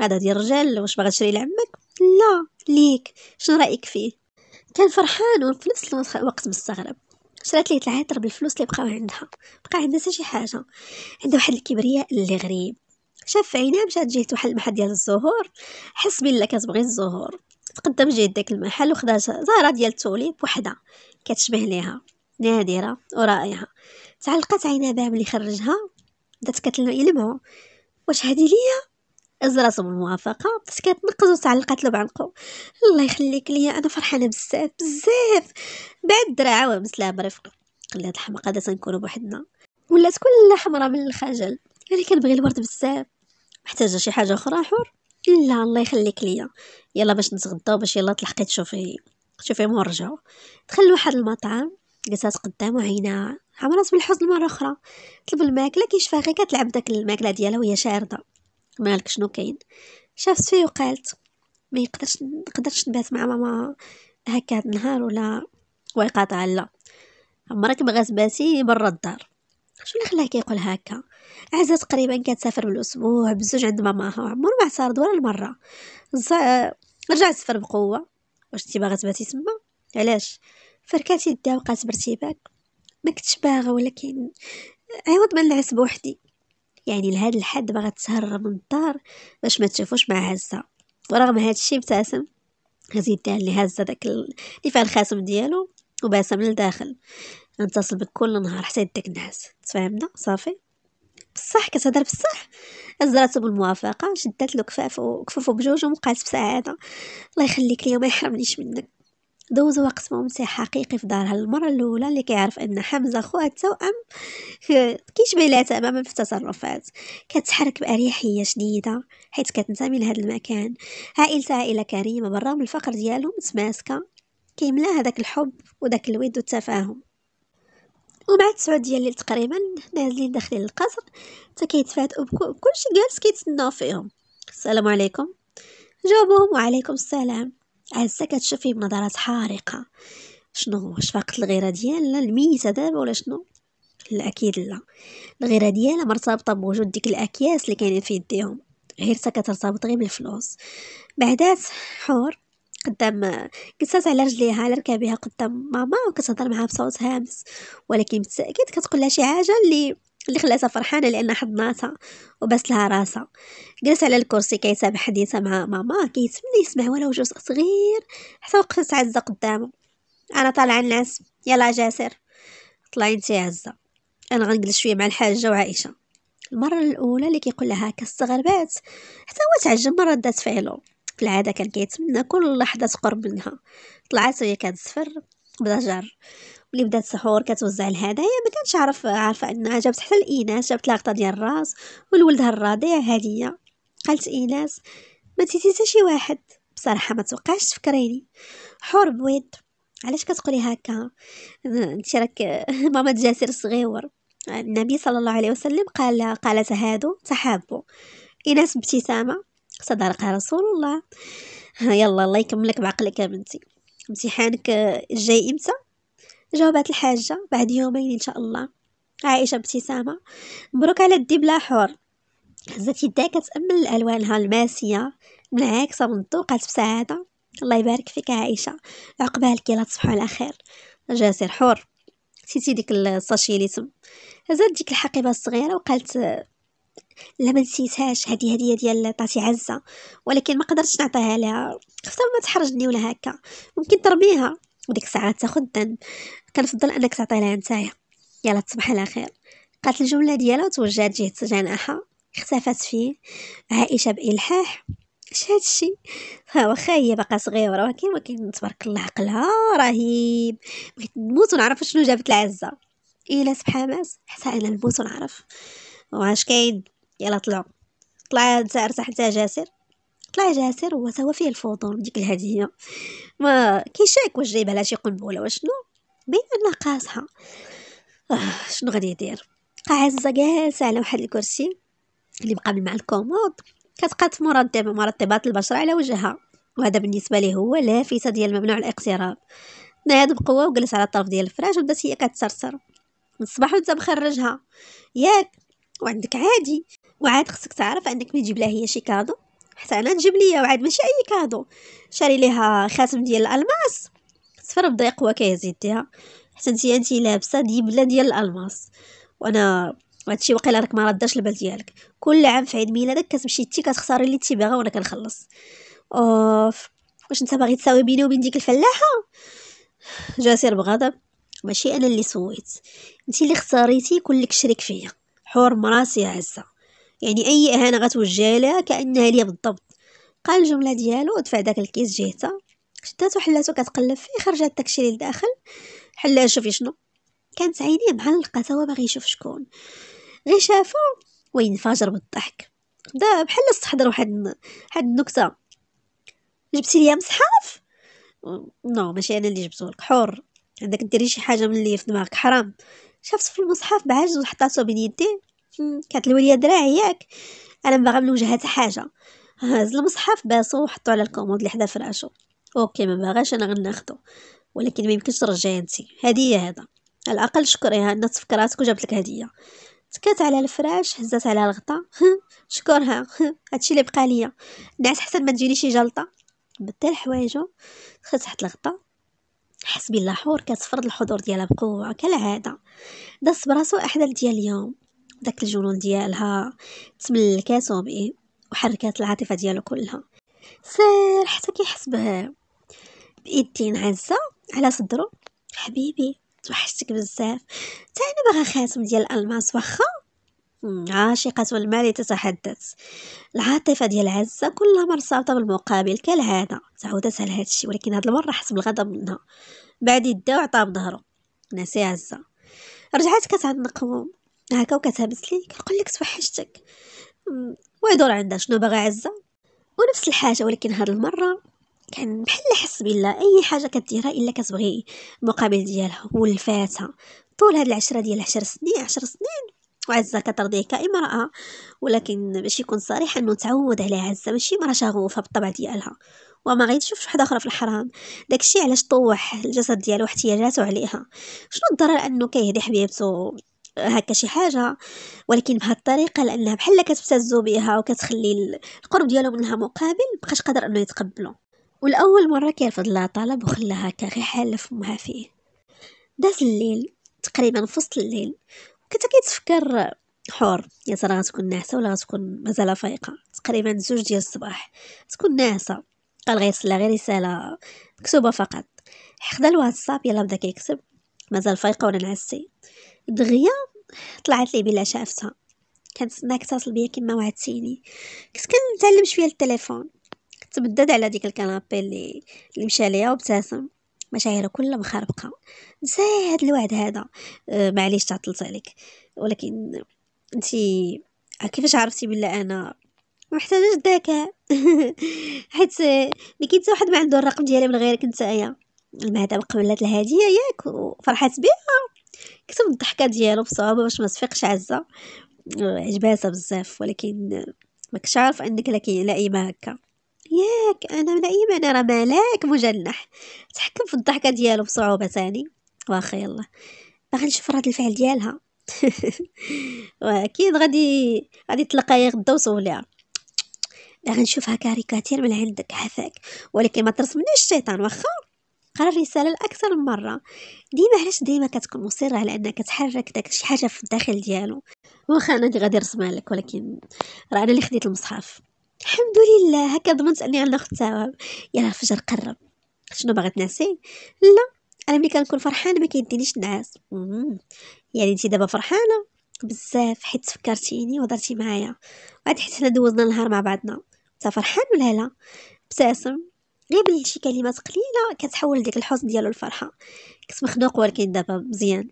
هذا ديال الرجال واش باغا تشري لعمك لا ليك شنو رايك فيه كان فرحان وفي نفس الوقت مستغرب شرات ليه العطر بالفلوس اللي بقاو عندها بقى عندها حتى شي حاجه عندها واحد الكبرياء اللي غريب شاف في عينها مشات جهه واحد المحل ديال الزهور حس بلا كتبغي الزهور تقدم جهه داك المحل وخدات زهره ديال التوليب وحده كتشبه ليها نادره ورائعه تعلقت عينها بها ملي خرجها بدات كتلمعها واش هذه ليا راسهم بالموافقه بس كتنقز وتعلقات له بعنقو الله يخليك ليا انا فرحانه بزاف بزاف بعد دراعه ومسلام رفق قال هاد الحمقه دا تنكونوا بوحدنا ولات كلها حمراء من الخجل انا كنبغي الورد بزاف محتاجه شي حاجه اخرى حور لا الله يخليك ليا يلا باش نتغداو باش يلا تلحقي تشوفي تشوفي مور رجعوا دخل لواحد المطعم جلسات قدام عينها عمرات بالحزن مره اخرى طلب الماكله كيشفاها غير كتلعب داك الماكله ديالها وهي شارده مالك شنو كاين شافت فيه وقالت ما يقدرش نقدرش نبات مع ماما هكا هاد النهار ولا ويقاطع لا عمرك ما غتباتي برا الدار شو اللي خلاه كيقول هكا قريبا تقريبا كتسافر بالاسبوع بزوج عند ماماها وعمر ما اعترض ولا المره ز... رجع سفر بقوه واش انت باغا تباتي تما علاش فركات يدها وقات بارتباك ما كنتش باغا ولكن عوض ما نلعس بوحدي يعني لهاد الحد باغا تهرب من الدار باش ما تشوفوش مع هزة ورغم هذا الشيء ابتسم غادي يديها لي هزة داك اللي فيها الخاتم ديالو وباسم لداخل غنتصل بك كل نهار حتى يديك نعس تفاهمنا صافي بصح كتهضر بصح هزاتو بالموافقه شدات له كفاف وكفافو بجوج ومقاس بسعاده الله يخليك ليا ما يحرمنيش منك دوز وقت ممتع حقيقي في دارها المرة الأولى اللي كيعرف أن حمزة خوها التوأم كيشبه تماما في التصرفات كتحرك بأريحية شديدة حيث كتنتمي لهذا المكان عائلتها عائلة كريمة برغم الفقر ديالهم متماسكة كيملاها هذاك الحب وداك الود والتفاهم وبعد تسعود ديال الليل تقريبا نازلين داخلين القصر حتى كيتفادوا بكلشي جالس كيتسناو فيهم السلام عليكم جاوبوهم وعليكم السلام عزة كتشوفي بنظرات حارقة شنو شفقت الغيرة ديالها الميتة دابا ولا شنو لا اكيد لا الغيرة ديالها مرتبطة بوجود ديك الاكياس اللي كاينين في يديهم غيرتها كترتبط غير بالفلوس بعدات حور قدام قصات على رجليها على ركابها قدام ماما وكتهضر معها بصوت هامس ولكن متأكد كتقول لها شي حاجه اللي اللي خلاتها فرحانة لأن حضناتها وبس لها راسها جلس على الكرسي كيتابع حديثها مع ماما كيتمنى يسمع ولو جزء صغير حتى وقفت عزة قدامه أنا طالعة الناس يلا جاسر طلعي انت يا عزة أنا غنجلس شوية مع الحاجة وعائشة المرة الأولى اللي كيقول لها كاستغربات حتى هو تعجب من ردات فعله في العادة كان كيتمنى كل لحظة تقرب منها طلعت وهي كتصفر بدا جار ملي بدات السحور كتوزع الهدايا ما كانتش عارف عارفه انها جابت حتى الاناث جابت لاقطه ديال الراس ولولدها الرضيع هديه قالت ايناس ما تيتي حتى شي واحد بصراحه ما توقعش تفكريني حور بويض علاش كتقولي هكا انت راك ماما جاسر صغيور النبي صلى الله عليه وسلم قال قالت هادو تحابوا ايناس ابتسامه صدقها رسول الله يلا الله يكملك بعقلك يا بنتي امتحانك جاي امتى جاوبات الحاجة بعد يومين إن شاء الله عائشة ابتسامة مبروك على الدبلة حور هزت يدها كتأمل ألوانها الماسية منعكسة ومنطوقات بسعادة الله يبارك فيك عائشة عقبال كي تصبحوا على خير جاسر حور نسيتي ديك الساشي هزت هزات ديك الحقيبة الصغيرة وقالت لا ما نسيتهاش هذه هدية ديال طاتي عزة ولكن ما قدرتش نعطيها لها خصها ما تحرجني ولا هكا ممكن تربيها وديك الساعه تاخد الذنب كنفضل انك تعطي لها نتايا يلا تصبح على خير قالت الجمله ديالها وتوجهت جهه جناحها اختفت فيه عائشه بالحاح اش هاد الشيء ها واخا هي باقا صغيره ولكن ولكن تبارك الله عقلها رهيب بغيت نموت ونعرف شنو جابت العزه الا إيه، الله حتى انا نموت ونعرف واش كاين يلا طلعوا طلع ارتاح انت جاسر طلع جاسر وهو توا فيه الفضول ديك الهدية ما كيشاك واش جايبها لها شي قنبلة وشنو بين انها قاصحة آه شنو غادي يدير بقى عزة جالسة على واحد الكرسي اللي مقابل مع الكومود كتقات مرطبة مرطبات البشرة على وجهها وهذا بالنسبة ليه هو لافتة ديال ممنوع الاقتراب ناد بقوة وجلس على الطرف ديال الفراش وبدات هي كتسرسر من الصباح وانت مخرجها ياك وعندك عادي وعاد خصك تعرف انك ما تجيب لها هي شي كادو حتى انا نجيب ليا وعاد ماشي اي كادو شاري ليها خاتم ديال الالماس صفر بدا يقوى كيزيديها يديها حتى انت انت لابسه ديبله ديال الالماس وانا هادشي واقيلا راك ما رداش البال ديالك كل عام في عيد ميلادك كتمشي انت كتختاري اللي تي باغا وانا كنخلص اوف واش انت باغي تساوي بيني وبين ديك الفلاحه جاسر بغضب ماشي انا اللي سويت انت اللي اختاريتي كلك شريك فيا حور مراسي يا عزه يعني أي إهانة غتوجه لها كأنها ليا بالضبط قال الجملة ديالو ودفع داك الكيس جهته شداتو حلاتو كتقلب فيه خرجات داكشي اللي لداخل حلاه شوفي شنو كانت عينيه معلقة توا باغي يشوف شكون غير شافو وينفجر بالضحك بدا بحال استحضر واحد واحد النكتة جبتي ليا مصحف نو ماشي انا اللي جبتو لك حر عندك ديري شي حاجه من اللي في دماغك حرام شافت في المصحف بعجز وحطاتو بين يديه كانت الوليه دراعي ياك انا باغا نوجه حتى حاجه هز المصحف باسو وحطو على الكومود اللي حدا فراشو اوكي ما باغاش انا غناخدو ولكن ما يمكنش ترجعي انتي هديه هذا على الاقل شكريها انها تفكراتك وجابت لك هديه تكات على الفراش هزات على الغطا شكرها هادشي اللي بقى ليا نعس حسن ما تجيني شي جلطه بدل حوايجو دخل تحت الغطا حسبي الله حور كتفرض الحضور ديالها بقوه كالعاده داس براسو احداث ديال اليوم داك الجنون ديالها تملكاتو بيه وحركات العاطفة ديالو كلها سير حتى كيحس بها بإيدين عزة على صدرو حبيبي توحشتك بزاف تا انا باغا خاتم ديال الالماس واخا عاشقة المال تتحدث العاطفة ديال عزة كلها مرصوطة بالمقابل كالعادة تعودتها لهذا الشيء ولكن هاد المرة حس بالغضب منها بعد يدا وعطاها بظهرو ناسي عزة رجعت كتعنقهم هكا وكتهبس لي كنقول لك توحشتك ويدور عندها شنو باغا عزه ونفس الحاجه ولكن هاد المره كان بحال حس بالله اي حاجه كديرها الا كتبغي المقابل ديالها ولفاتها طول هاد العشرة ديال عشر سنين عشر سنين وعزة كترضيه كامرأة ولكن باش يكون صريح انه تعود عليها عزة ماشي مرا شغوفة بالطبع ديالها وما غادي تشوف وحده اخرى في الحرام داكشي علاش طوح الجسد ديالو احتياجاته عليها شنو الضرر انه كيهدي حبيبته هكا شي حاجه ولكن بهالطريقه لانها بحال كتبتزو بها وكتخلي القرب ديالو منها مقابل مبقاش قادر انه يتقبلو والاول مره كيرفض لها طلب وخلاها هكا غير حاله فمها فيه داز الليل تقريبا في وسط الليل كنت كيتفكر حور يا ترى غتكون ناعسه ولا غتكون مازال فايقه تقريبا زوج ديال الصباح تكون ناعسه قال صلى غير رساله مكتوبه فقط حدا الواتساب يلا بدا كيكتب مازال فايقه ولا نعسي دغيا طلعت لي بلا شافتها كنتسناه تصل بيا كما وعدتيني كنت كنتعلم شويه التليفون تبدد على ديك الكنابي اللي اللي مشى ليا وابتسم مشاعره كلها مخربقه نسى هاد الوعد هذا أه معليش تعطلت عليك ولكن انت كيفاش عرفتي بلا انا محتاجه الذكاء حيت ملي حتى واحد ما عنده الرقم ديالي من غيرك نتايا المعدة قبلت الهديه ياك وفرحت بها كتب الضحكه ديالو بصعوبه باش ما تفيقش عزه آه، عجباتها بزاف ولكن ما كنتش عارف انك لك لئيمه هكا ياك انا لئيمه انا راه ملاك مجنح تحكم في الضحكه ديالو بصعوبه ثاني واخا يلا باغي نشوف رد الفعل ديالها واكيد غادي غادي تلقاي غدا وصوليها باغي نشوفها كاريكاتير من عندك عفاك ولكن ما ترسمنيش الشيطان واخا قرا الرسالة لأكثر من مرة ديما علاش ديما كتكون مصرة على أنك تحرك داك شي حاجة في الداخل ديالو واخا أنا اللي غادي نرسمها لك ولكن راه أنا اللي خديت المصحف الحمد لله هكا ضمنت أني غناخد الثواب يلا الفجر قرب شنو باغي تنعسي لا انا ملي كنكون فرحانه ما كيدينيش نعاس يعني انت دابا فرحانه بزاف حيت فكرتيني وهضرتي معايا بعد حيت حنا دوزنا النهار مع بعضنا انت فرحان ولا لا ابتسم غير بلي شي كلمات قليله كتحول ديك الحزن ديالو الفرحه كنت مخنوق ولكن دابا مزيان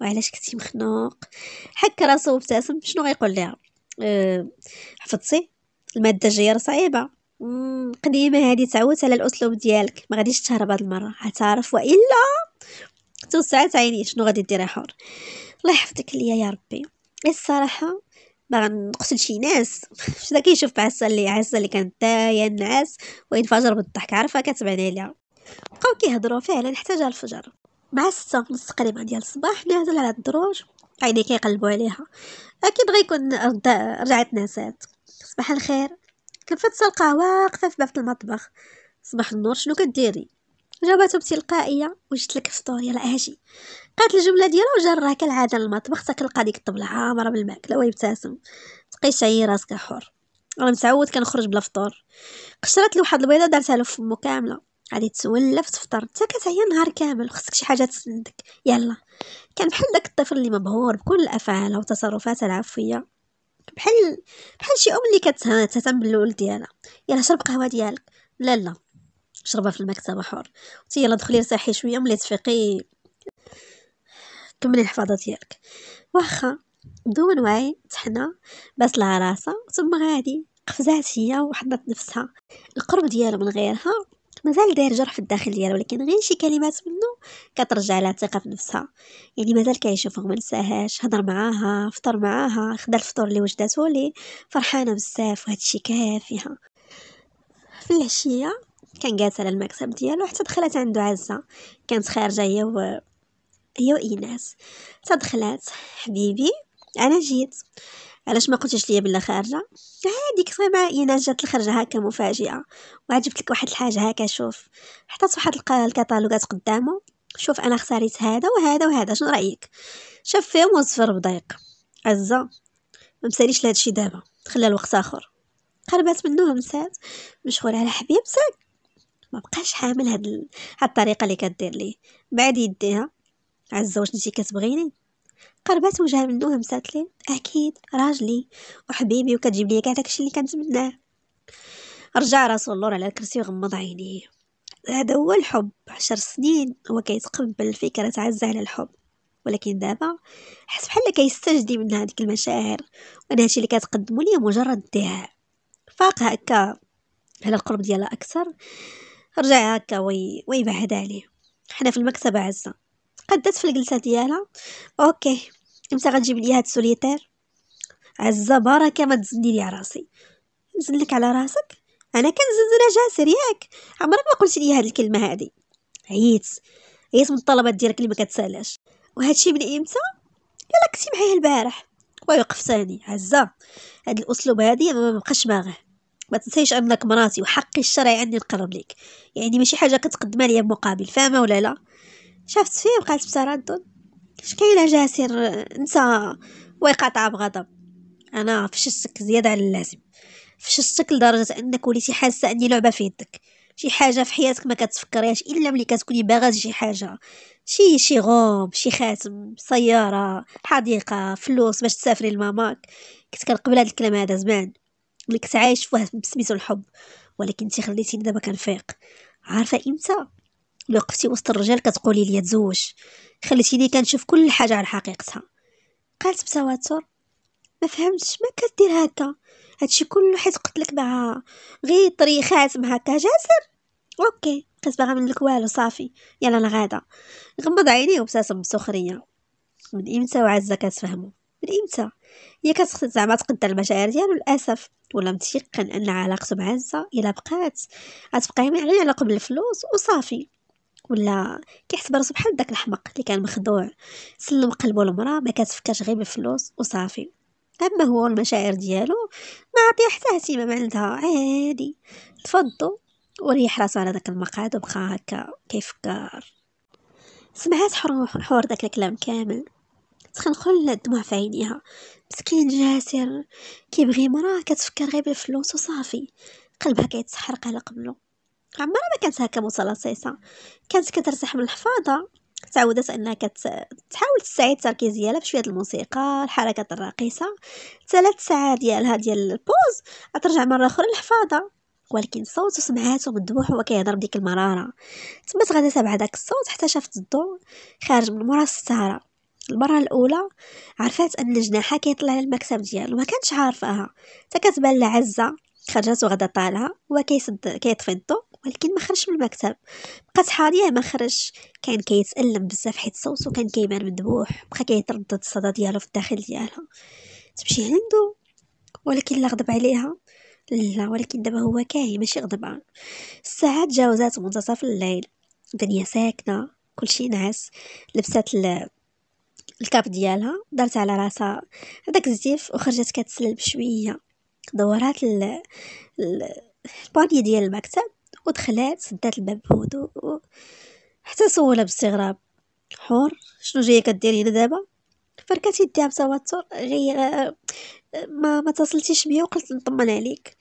وعلاش كنتي مخنوق حك راسو وابتسم شنو غيقول لها أه حفظتي الماده الجايه صعيبه قديمه هذه تعودت على الاسلوب ديالك ما غاديش تهرب هاد المره عتعرف والا توسعت عيني شنو غادي ديري حور الله يحفظك ليا يا ربي الصراحه باغا نقتل شي ناس شدا كيشوف عسى اللي عصا اللي كانت داية النعاس وينفجر بالضحك عارفه كتبان عليها بقاو كيهضروا فعلا حتى جا الفجر مع ستة ونص تقريبا ديال الصباح نازل على الدروج عيني كيقلبوا عليها اكيد غيكون رجعت نسات صباح الخير كنفت القهوه واقفه في باب المطبخ صباح النور شنو كديري وجاوبته بتلقائيه وجدت لك فطور يلا اجي قالت الجمله ديالها وجرها كالعاده للمطبخ تلقى ديك الطبله عامره آه، بالماكله ويبتسم تبقي عي راسك حر انا متعود كنخرج بلا فطور قشرت لي واحد البيضه دارتها له فمو كامله غادي تولف تفطر حتى كتعيا نهار كامل خصك شي حاجه تسندك يلا كان بحال داك الطفل اللي مبهور بكل الافعال وتصرفاتها العفويه بحال بحال شي ام اللي كتهتم بالولد ديالها يلا شرب قهوه ديالك لا لا شربه في المكتب حر قلتي يلا دخلي ارتاحي شويه ملي تفيقي كملي الحفاضه ديالك واخا بدون وعي تحنا بس لها راسها ثم غادي قفزات هي وحضت نفسها القرب ديالو من غيرها مازال داير جرح في الداخل ديالها ولكن غير شي كلمات منه كترجع لها الثقه في نفسها يعني مازال كيشوفها ما نساهاش هضر معاها فطر معاها خدا الفطور اللي وجداتولي لي فرحانه بزاف وهادشي كافيها في العشيه كان جالس على المكتب ديالو حتى دخلت عندو عزة كانت خارجة هي و هي وإيناس تدخلات حبيبي انا جيت علاش ما قلتيش ليا بلا خارجه عادي كنت مع ايناس جات الخرجه هاكا مفاجئه وعجبت لك واحد الحاجه هاكا شوف حطات واحد الكتالوجات قدامه شوف انا اختاريت هذا وهذا وهذا شنو رايك شاف فيهم وصفر بضيق عزه ما مساليش لهادشي دابا خلى الوقت اخر قربات منه همسات مشغول على حبيبتك ما بقاش حامل هاد ال... هاد الطريقه اللي كدير ليه بعد يديها عزه واش نتي كتبغيني قربات وجهها منو همسات لي اكيد راجلي وحبيبي وكتجيب لي كاع داكشي اللي كنتمناه رجع راسو الله على الكرسي وغمض عينيه هذا هو الحب عشر سنين هو كيتقبل فكرة عزة على الحب ولكن دابا حس بحال كيستجدي من هذيك المشاعر وانا هادشي اللي كتقدموا ليا مجرد دعاء فاق هكا على القرب ديالها اكثر رجع هكا وي ويبعد عليه حنا في المكتبة عزة قدت في الجلسة ديالها اوكي امتى غتجيب لي هاد السوليتير عزة بركة ما تزني لي راسي نزلك على راسك انا انا جاسر ياك عمرك ما قلت لي هاد الكلمة هادي عييت عييت من الطلبات ديالك اللي ما كتسالاش وهادشي من امتى يلا كنتي معايا البارح ويوقف ثاني عزة هاد الاسلوب هادي ما بقاش باغيه ما تنسيش انك مراتي وحقي الشرعي اني نقرب ليك يعني ماشي حاجه كتقدمها ليا بمقابل فاهمه ولا لا شافت فيه وقالت بتردد اش كاينه جاسر انت وقطع بغضب انا فشستك زياده على اللازم فشستك لدرجه انك وليتي حاسه اني لعبه في يدك شي حاجه في حياتك ما كتفكريهاش الا ملي كتكوني باغا شي حاجه شي شي غوم شي خاتم سياره حديقه فلوس باش تسافري لماماك كنت كنقبل هاد الكلام هذا زمان كنت عايش فيه بسميتو الحب ولكن انت خليتيني دابا كنفيق عارفه امتى وقفتي وسط الرجال كتقولي لي تزوج خليتيني كنشوف كل حاجه على حقيقتها قالت بتواتر ما فهمتش ما كدير هكا هادشي كله حيت قلت لك مع غير طريخات مع هكا جاسر اوكي كنت باغا منك والو صافي يلا انا غاده غمض عينيه وابتسم بسخريه من امتى وعزه كتفهمو من امتى هي كتخ زعما تقدر المشاعر ديالو للاسف ولا متيقن ان علاقته مع عزه الا بقات غتبقى هي على قبل الفلوس وصافي ولا كيحسب راسو بحال داك الحمق اللي كان مخدوع سلم قلبو لمرا ما كتفكرش غير بالفلوس وصافي اما هو المشاعر ديالو ما عطيه حتى اهتمام عندها عادي تفضوا وريح راسو على داك المقعد وبقى هكا كيفكر سمعات حور داك الكلام كامل تخنقو الدموع في عينيها، مسكين جاسر كيبغي مرا كتفكر غير بالفلوس وصافي، قلبها كيتسحرق على قبلو، عمرها ما كانت هكا متلصصة، كانت كترتاح من الحفاضة، تعودت انها كتحاول تستعيد التركيز ديالها بشويه الموسيقى الحركات الراقصه ثلاث ساعات ديالها ديال البوز ترجع مره اخرى للحفاضه ولكن صوت سمعاتو بالدموع هو كيهضر بديك المراره تما غدا تبع داك الصوت حتى شافت الضوء خارج من مورا الستاره المرة الأولى عرفات أن جناحها كيطلع للمكتب ديالو ما كانتش عارفاها حتى كتبان لها عزة خرجات وغدا طالها هو كيسد كيطفي الضو ولكن ما خرجش من المكتب بقات حاضيه ما خرجش كان كيتالم بزاف حيت صوتو كان كيبان مذبوح بقى كيتردد الصدى ديالو في الداخل ديالها تمشي عندو ولكن لا غضب عليها لا ولكن دابا هو كاهي ماشي غضبان الساعات تجاوزات منتصف الليل الدنيا ساكنه كلشي نعس لبسات الكاب ديالها دارت على راسها هذاك الزيف وخرجت كتسلب بشويه دورات ال... الباني ديال المكتب ودخلات سدات الباب بهدوء حتى سولها باستغراب حور شنو جايه كدير هنا دابا فركات يديها بتوتر غي ما ما اتصلتيش بيا وقلت نطمن عليك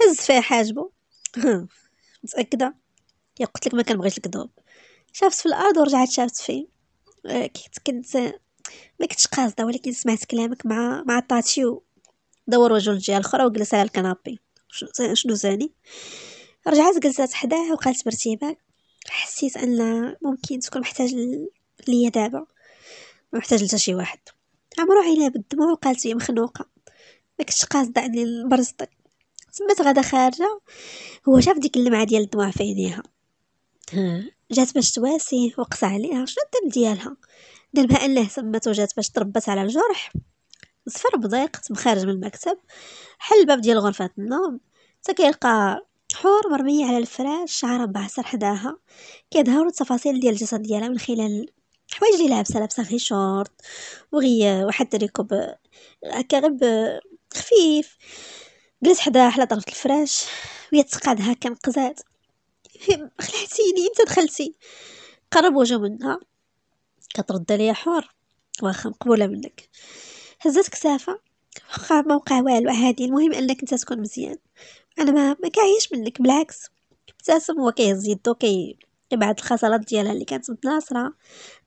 هز فيها حاجبو متاكده يا قلت لك ما كنبغيش الكذوب شافت في الارض ورجعت شافت فيه آه، كنت ما كنتش قاصده ولكن سمعت كلامك مع مع طاتي دور وجه الجهه الاخرى وجلس على الكنابي شنو زاني رجعت جلست حداه وقالت بارتباك حسيت ان ممكن تكون محتاج ليا دابا محتاج لتا شي واحد عمرو عينيها بالدموع وقالت لي مخنوقه ما كنتش قاصده اني نبرزطك طيب. تمت غدا خارجه هو شاف ديك اللمعه ديال الدموع في عينيها جات باش تواسيه وقص عليها شنو الدم ديالها بها انه ثبت وجات باش تربت على الجرح صفر بضيق تم خارج من المكتب حل الباب ديال غرفة النوم تا كيلقى حور مرمية على الفراش شعرها بعصر حداها كيظهروا التفاصيل ديال الجسد ديالها من خلال حوايج اللي لابسه لابسه غير شورت وغي واحد ركوب هكا غير خفيف جلس حداها على طرف الفراش وهي تقعد هكا مقزات خلعتيني انت دخلتي قرب وجهه منها كترد عليا حور واخا مقبوله منك هزت كسافه واخا ما وقع والو عادي المهم انك انت تكون مزيان انا ما ما كاعيش منك بالعكس ابتسم هو كيهز يدو كي بعد الخصلات ديالها اللي كانت متناصره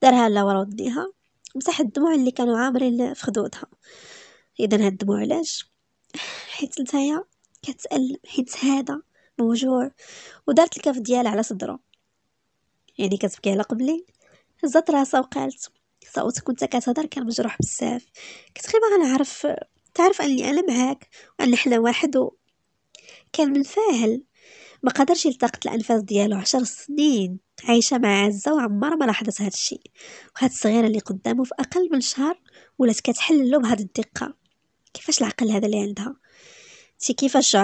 دارها ورا وديها مسح الدموع اللي كانوا عامرين في خدودها اذا هاد الدموع علاش حيت نتايا كتألم حيت هذا موجوع ودارت الكف ديالها على صدره يعني كتبكي على قبلي هزات راسها وقالت صوتك وانت كتهضر كان مجروح بزاف كنت غير غنعرف نعرف تعرف اني انا معاك وان حنا واحد و... كان منفاهل ما قدرش يلتقط الانفاس ديالو عشر سنين عايشه مع عزه وعمر ما لاحظت هذا الشيء وهاد الصغيره اللي قدامه في اقل من شهر ولات كتحل له بهاد الدقه كيفاش العقل هذا اللي عندها تي كيفاش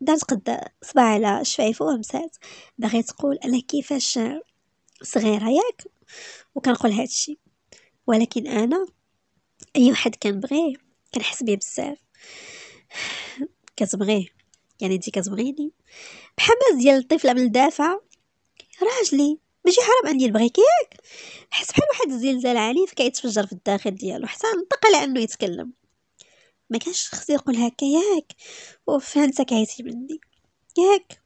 دارت قد صباع على شفايفو ومسات باغي تقول انا كيفاش صغيره ياك وكنقول هذا الشيء ولكن انا اي واحد كنبغيه كنحس به بزاف كتبغيه يعني انت كتبغيني بحماس ديال الطفله من الدافع راجلي ماشي حرام اني نبغيك ياك حس بحال واحد الزلزال عنيف كيتفجر في الداخل ديالو حتى نطق على انه يتكلم ما كانش خصني نقول هكا ياك وفهمتك عيتي مني ياك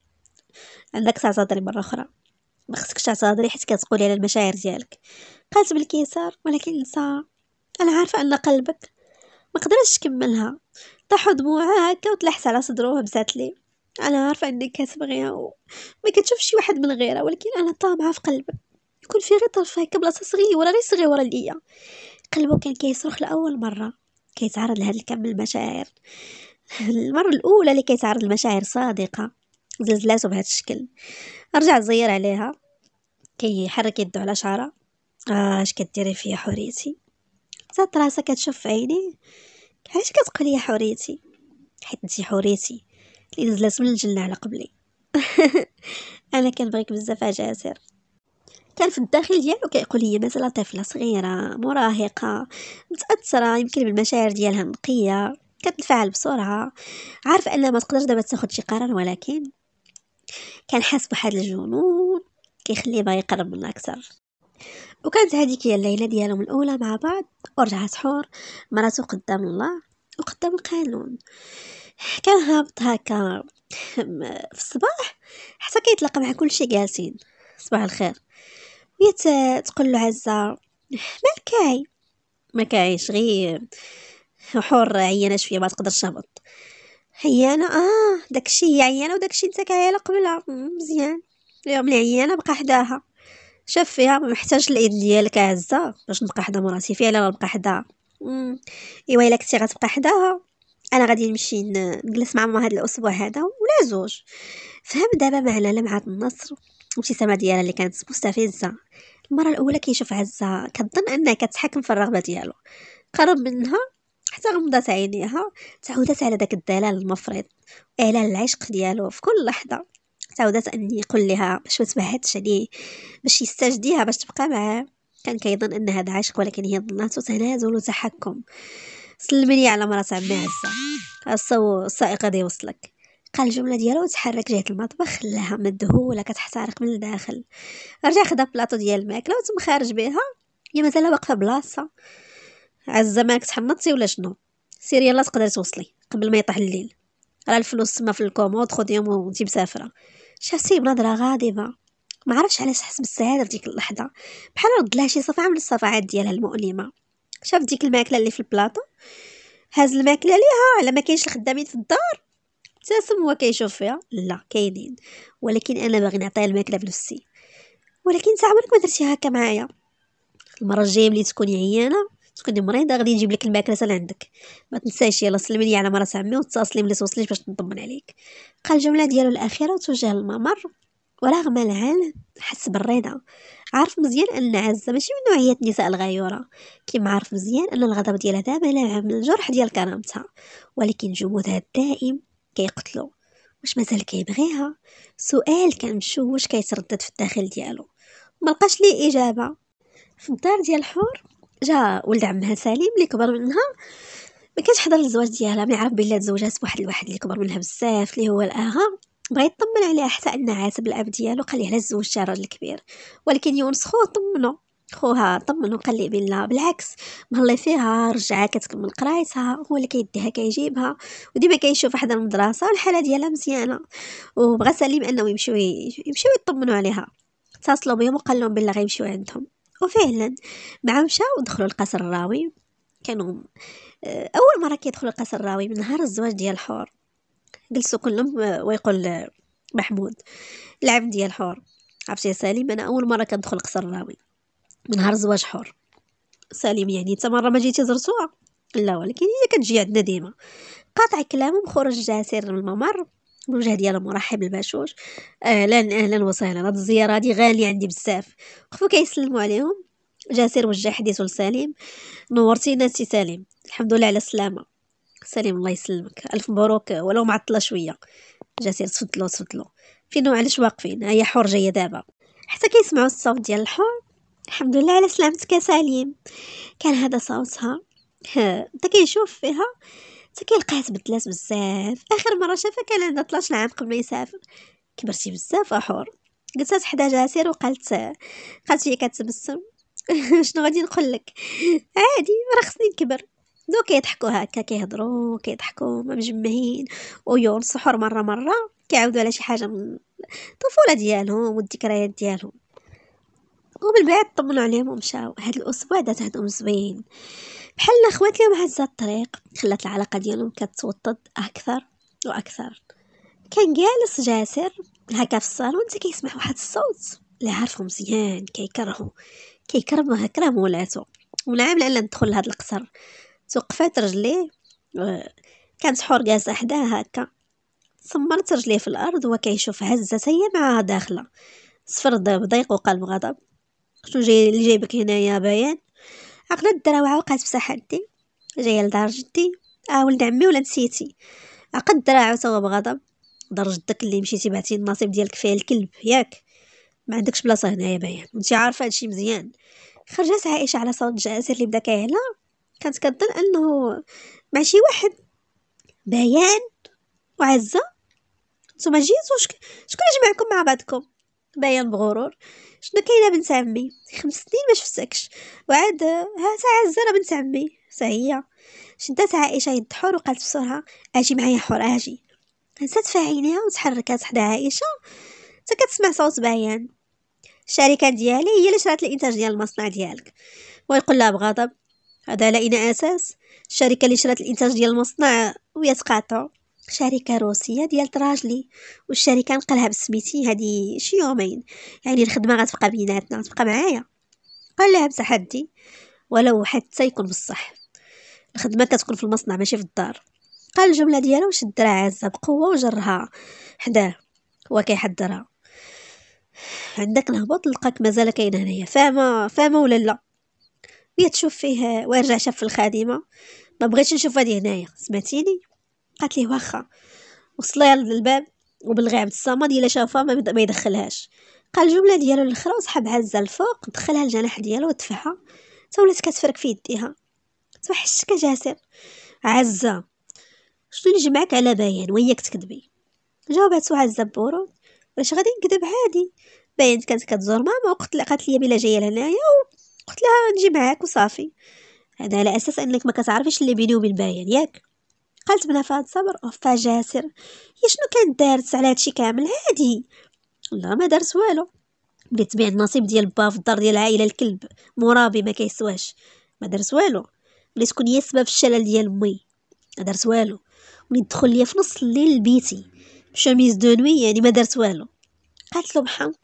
عندك تعتذري مره اخرى ما خصكش تعتذري حيت كتقولي على المشاعر ديالك قالت بالكيسار ولكن لسا انا عارفه ان قلبك ما قدرتش تكملها طاحوا دموعها هكا وتلحس على صدره وهبزات لي انا عارفه انك كتبغيها وما كتشوفش شي واحد من غيرها ولكن انا طامعه في قلبك يكون في غير طرف هكا بلاصه صغيره غير صغيره ليا قلبه كان كيصرخ لاول مره كيتعرض لهاد الكم المشاعر المره الاولى اللي كيتعرض لمشاعر صادقه زلزلاته بهذا الشكل رجع زير عليها كي يحرك يدو على شعرها آه، اش كديري فيا حوريتي زاد راسها كتشوف في عيني علاش كتقولي يا حوريتي حيت انتي حوريتي اللي نزلت من الجنه على قبلي انا كنبغيك بزاف عجاسر كان في الداخل ديالو كيقول لي مثلا طفله صغيره مراهقه متاثره يمكن بالمشاعر ديالها نقيه كتنفعل بسرعه عارف انها ما تقدرش دابا تاخد شي قرار ولكن كان حاس بواحد الجنون كيخليه باغي يقرب منها اكثر وكانت هذيك هي الليله ديالهم الاولى مع بعض ورجع سحور مراتو قدام الله وقدام القانون كان هابط هكا في الصباح حتى كيتلاقى مع كلشي جالسين صباح الخير وهي تقول له عزه مالك عاي ما كايش غير حور عيانه شويه ما تقدرش تهبط عيانة اه داكشي هي عيانة وداكشي نتا كايله قبلها مزيان اليوم اللي عيانة بقى حداها شاف فيها ما محتاج الايد ديالك عزة باش نبقى حدا مراتي فعلا نبقى حداها ايوا الا كنتي غتبقى حداها انا غادي نمشي نجلس مع ماما هاد الاسبوع هذا ولا زوج فهم دابا معنا لمعة النصر الابتسامة ديالها اللي كانت مستفزة المرة الأولى كيشوف عزة كظن أنها كتحكم في الرغبة ديالو قرب منها حتى غمضت عينيها تعودت على داك الدلال المفرط اعلان العشق ديالو في كل لحظه تعودت اني يقول لها باش ما تبعدش عليه باش يستجديها باش تبقى معاه كان كيظن ان هذا عشق ولكن هي ظناته تنازل وتحكم سلمني على مرات عمي عزه الصو السائق غادي يوصلك قال الجمله ديالو وتحرك جهه المطبخ خلاها مدهوله كتحترق من الداخل رجع خدا بلاطو ديال الماكله وتم خارج بها هي مازال واقفه بلاصه عزه مالك تحنطتي ولا شنو سيري يلا تقدري توصلي قبل ما يطيح الليل راه الفلوس تما في الكومود خديهم وانت مسافره شفتي بنظره غاضبه ما عرفش علاش حس بالسعاده في ديك اللحظه بحال رد لها شي صفعه من الصفعات ديالها المؤلمه شاف ديك الماكله اللي في البلاطه هاز الماكله ليها على ما كاينش الخدامين في الدار ابتسم هو كيشوف فيها لا كاينين ولكن انا باغي نعطيها الماكله بنفسي ولكن انت عمرك ما درتي هكا معايا المره الجايه ملي تكوني عيانه تكوني مريضه غادي نجيب لك الماكله لعندك ما تنساش يلا سلمي لي على مرات عمي وتصاصلي ملي توصليش باش نطمن عليك قال الجمله ديالو الاخيره وتوجه للممر ورغم العالم حس بالرضا عارف مزيان ان عزه ماشي من نوعيه النساء الغيوره كيما عارف مزيان ان الغضب ديالها دابا لاعب من الجرح ديال كرامتها ولكن جمودها الدائم كيقتلو واش مازال كيبغيها سؤال كان مشوش كيتردد في الداخل ديالو ملقاش ليه اجابه في الدار ديال الحور جا ولد عمها سليم اللي كبر منها ما كانش حضر الزواج ديالها ما يعرف بلي تزوجات بواحد الواحد اللي كبر منها بزاف اللي هو الاغا بغا يطمن عليها حتى ان عاتب الاب ديالو قال ليه لا تزوجتي راجل كبير ولكن يونس خوه طمنو خوها طمنو قال لي بلا بالعكس مهلي فيها رجعها كتكمل قرايتها هو اللي كيديها كيجيبها وديما كيشوف حدا المدرسه والحاله ديالها مزيانه وبغى سليم انه يمشيو يمشيو يطمنوا عليها اتصلوا بهم وقال لهم بلا غيمشيو عندهم وفعلا بعمشة مشاو القصر الراوي كانوا آه، أول مرة كيدخلوا القصر الراوي من نهار الزواج ديال الحور جلسوا كلهم ويقول محمود العبد ديال الحور عرفتي يا سليم أنا أول مرة كندخل القصر الراوي من نهار الزواج حور سليم يعني انت مرة ما جيتي زرتوها لا ولكن هي كتجي عندنا ديما قاطع كلامه خرج جاسر من الممر الوجه ديالها مرحب الباشوش اهلا اهلا وسهلا هاد الزياره هادي غاليه عندي بزاف خفوا كيسلموا عليهم جاسر وجه حديثه لسليم نورتينا سي سليم الحمد لله على السلامه سليم الله يسلمك الف مبروك ولو معطله شويه جاسر تفضلوا تفضلوا فينو علاش واقفين هيا حور جايه دابا حتى كيسمعوا الصوت ديال الحور الحمد لله على سلامتك يا سليم كان هذا صوتها انت كيشوف فيها تا كيلقاه تبدلات بزاف اخر مره شافها كان عندها 12 عام قبل ما يسافر كبرتي بزاف احور قلتات حدا جاسر وقالت قالت لي كتبسم شنو غادي نقول لك عادي راه خصني نكبر دوك كيضحكوا هكا كيهضروا كيضحكوا مجمعين ويون مره مره كيعاودوا على شي حاجه من الطفوله ديالهم والذكريات ديالهم ومن بعد طمنوا عليهم ومشاو هاد الاسبوع دات عندهم زوين بحال الأخوات لهم هزة الطريق خلات العلاقة ديالهم كتوطد أكثر وأكثر كان جالس جاسر هكا في الصالون تا كيسمع واحد الصوت لا عارفو مزيان كيكرهو كيكره كره مولاتو ونعم لعل ندخل لهاد القصر توقفات رجليه كانت حور جالسه حداه هكا صمرت رجليه في الارض وهو كيشوف هزت هي معاها داخله صفر ضيق وقلب غضب شنو جاي اللي جايبك هنايا بيان عقلة الدراوعة وقعت في ساحتي جاية لدار جدي اه ولد عمي ولا نسيتي عقد دراعو وتوا بغضب دار جدك اللي مشيتي بعتي النصيب ديالك فيها الكلب ياك ما عندكش بلاصه هنايا بيان انت عارفه هادشي مزيان خرجت عائشه على صوت الجاسر اللي بدا كيهلا كانت كظن انه مع شي واحد بيان وعزه نتوما جيتو شكون اللي جمعكم مع بعضكم باين بغرور شنو كاينه بنت عمي خمس سنين ما شفتكش وعاد ها تاع الزره بنت عمي هي شدات عائشه يد حور وقالت بسرعه اجي معايا حور اجي نسات في عينيها وتحركات حدا عائشه حتى كتسمع صوت بيان الشركه ديالي هي اللي شرات الانتاج ديال المصنع ديالك ويقول لها بغضب هذا على اساس الشركه اللي شرات الانتاج ديال المصنع ويتقاطعوا شركة روسية ديال تراجلي والشركة نقلها بسميتي هادي شي يومين يعني الخدمة غتبقى بيناتنا غتبقى معايا قال لها بتحدي ولو حتى يكون بالصح الخدمة كتكون في المصنع ماشي في الدار قال الجملة ديالو وشدها عزة بقوة وجرها حداه هو كيحضرها عندك نهبط نلقاك مازال كاين هنايا فاهمة فاهمة ولا لا بغيت تشوف فيه ويرجع شاف في الخادمة ما بغيتش نشوف هادي هنايا سمعتيني قالت ليه واخا وصلها للباب وبالغي عبد الصمد الا شافها ما يدخلهاش قال الجمله ديالو الاخرى وسحب عزة الفوق دخلها الجناح ديالو ودفعها تا ولات كتفرك في يديها توحشتك جاسر عزه شنو اللي جمعك على باين وياك تكذبي جاوباتو عزه ببرود واش غادي نكذب عادي باين كانت كتزور ماما وقت لها قالت لي بلا جايه لهنايا قلت لها نجي معاك وصافي هذا على اساس انك ما كتعرفيش اللي بيني وبين باين ياك قالت بنا فهد صبر اوفا جاسر هي شنو كانت دارت على هادشي كامل هادي لا ما دارت والو بلي تبيع النصيب ديال با في الدار ديال العائله الكلب مرابي ما كيسواش ما دارت والو بلي تكون هي السبب في الشلل ديال امي ما دارت والو ملي دخل ليا في نص الليل لبيتي بشميز دو نوي يعني ما دارت والو قالت له بحنق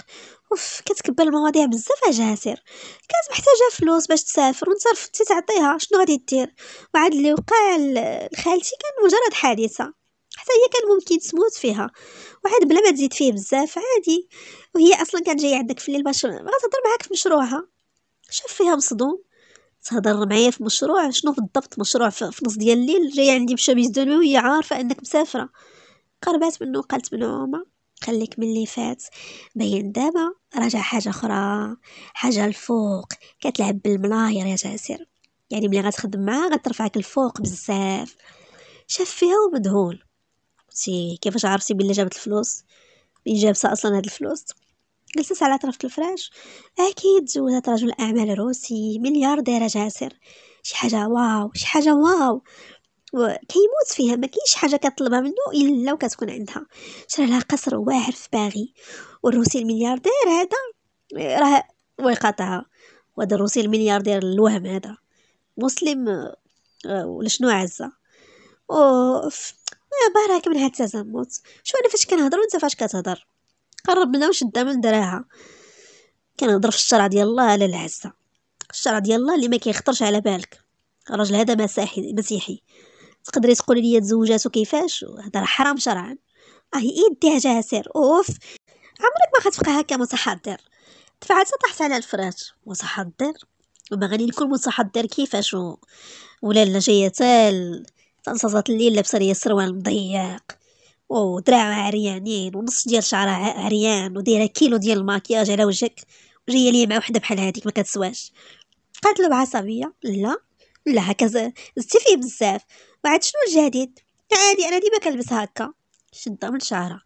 اوف كتكبر المواضيع بزاف اجها كانت محتاجه فلوس باش تسافر وانت رفضتي تعطيها شنو غادي دير وعاد اللي وقع لخالتي كان مجرد حادثه حتى هي كان ممكن تموت فيها وعاد بلا ما تزيد فيه بزاف عادي وهي اصلا كانت جايه عندك في الليل باش تهضر معاك في مشروعها شاف فيها مصدوم تهضر معايا في مشروع شنو بالضبط مشروع في نص ديال الليل جايه عندي بشميس دوني وهي عارفه انك مسافره قربات منه قالت من عمر خليك من اللي فات باين دابا راجع حاجة أخرى حاجة الفوق كتلعب بالمناير يا جاسر يعني ملي غتخدم معاه غترفعك الفوق بزاف شاف فيها ومدهول سي كيفاش عرفتي بلي جابت الفلوس مين جابتها اصلا هاد الفلوس جلست على طرف الفراش اكيد تزوجت رجل اعمال روسي ملياردير جاسر شي حاجه واو شي حاجه واو كيموت فيها ما كاينش حاجه كطلبها منه الا وكتكون عندها شرا لها قصر واعر في باغي والروسي الملياردير هذا راه ويقاطعها وهذا الروسي الملياردير الوهم هذا مسلم آه، ولا شنو عزه اوف بارك من هاد التزمت شو انا فاش كنهضر وانت فاش كتهضر قرب منها وشد من دراها كنهضر في الشرع ديال الله على العزه الشرع ديال الله اللي ما كيخطرش على بالك الرجل هذا مسيحي مسيحي تقدري تقولي لي تزوجاتو كيفاش هذا حرام شرعا اه يديها جاها سير اوف عمرك ما غتبقى هكا متحضر تفعل طحت على الفراش متحضر وما غادي نكون متحضر كيفاش ولا لا جايه تال تنصصات الليل لابسه ليا السروال مضيق ودراعها عريانين ونص ديال شعرها عريان ودايره كيلو ديال الماكياج على وجهك وجايه ليا مع وحده بحال هذيك ما كتسواش قالت له بعصبيه لا لا هكا زدتي فيه بزاف وعاد شنو الجديد عادي انا ديما كنلبس هكا شده من شعرها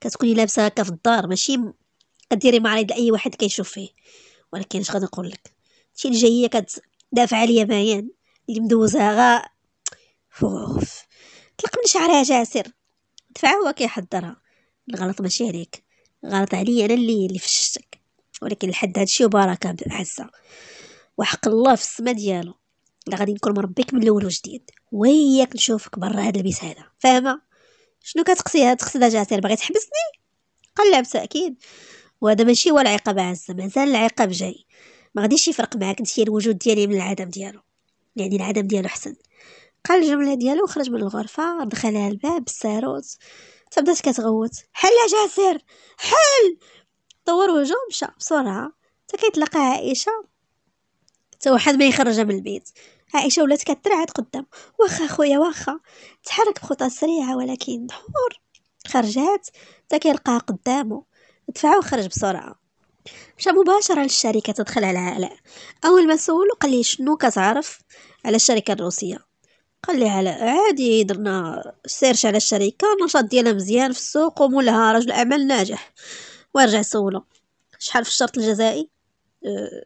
كتكوني لابسه هكا في الدار ماشي كديري معرض لاي واحد كيشوف فيه ولكن اش غادي نقول لك شي اللي جايه كتدافع عليا ميان اللي مدوزها غا فوف طلق من شعرها جاسر دفع هو كيحضرها الغلط ماشي عليك غلط عليا انا اللي اللي فشتك ولكن لحد هادشي وبركه عزه وحق الله في السما ديالو لا غادي نكون مربيك من الاول وجديد وياك نشوفك برا هاد البيت هذا فاهمه شنو كتقصي هاد الخصله جاسر بغيت تحبسني قال بتاكيد وهذا ماشي هو العقاب عزه مازال العقاب جاي ما غاديش يفرق معاك نسيان الوجود ديالي من العدم ديالو يعني العدم ديالو حسن قال الجمله ديالو وخرج من الغرفه دخل على الباب بالساروت طيب، تبدات كتغوت حل يا جاسر حل طور وجهه مشى بسرعه حتى كيتلاقى عائشه حتى واحد ما يخرجها من البيت عائشة ولات كترعد قدام واخا خويا واخا تحرك بخطى سريعة ولكن دحور خرجات تا كيلقاها قدامه دفع وخرج بسرعة مشى مباشرة للشركة تدخل على علاء أول ما سولو قال لي شنو كتعرف على الشركة الروسية قال لي علاء عادي درنا سيرش على الشركة النشاط ديالها مزيان في السوق ومولها رجل أعمال ناجح ورجع سولو شحال في الشرط الجزائي أه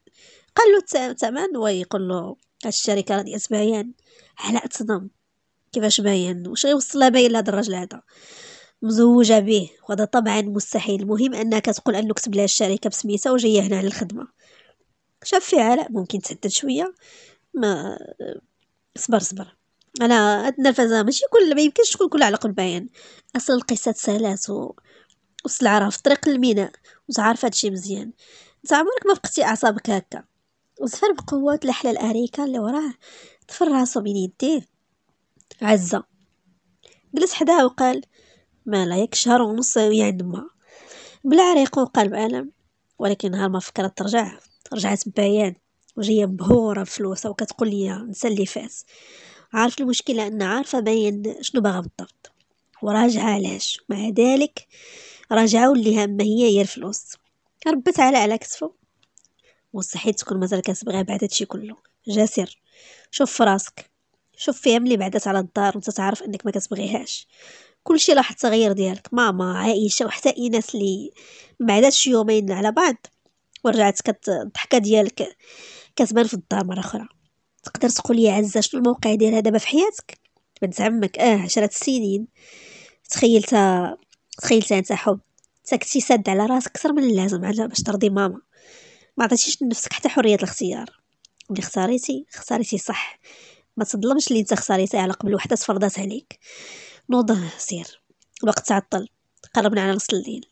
قال له الثمن ويقول له هاد الشركه راه ديال بيان على صدم كيفاش باين واش غيوصلها باين لهاد الراجل هذا مزوجه به وهذا طبعا مستحيل المهم انها كتقول انه كتب لها الشركه بسميتها وجايه هنا على الخدمه شاف فيها علاء ممكن تسدد شويه ما صبر صبر انا هاد النرفزه ماشي كل ما يمكنش تكون كل على قلب باين اصل القصه تسالات و... وصل عرف في طريق الميناء وتعرف هادشي مزيان نتا عمرك ما فقتي اعصابك هكا وزفر بقوة لحل الأريكة اللي وراه طفر راسو بين يديه عزة جلس حداه وقال مالا ياك شهر ونص ويا عند بلا عريق ريقو وقال بألم ولكن نهار ما فكرت ترجع رجعت ببيان وجاية مبهورة بفلوسها وكتقول لي نسلي فاس عارف المشكلة أن عارفة باين شنو باغا بالضبط وراجعة علاش مع ذلك راجعة واللي هامة هي هي الفلوس ربت على على كتفه وصحي تكون مازال كتبغي بعد هادشي كله جاسر شوف فراسك شوف فيها ملي بعدات على الدار وانت تعرف انك ما كتبغيهاش كلشي لاحظ التغير ديالك ماما عائشه وحتى ايناس اللي بعدات شي يومين على بعض ورجعت كت الضحكه ديالك كتبان في الدار مره اخرى تقدر تقول لي عزه شنو الموقع ديالها دابا في حياتك بنت عمك اه عشرة سنين تخيلتها تخيلتها انت حب ساكتي ساد على راسك اكثر من اللازم على باش ترضي ماما ما عطيتيش لنفسك حتى حريه الاختيار اللي اختاريتي اختاريتي صح ما تظلمش اللي انت اختاريتي على قبل وحده تفرضات عليك نوض سير الوقت تعطل قربنا على نص الليل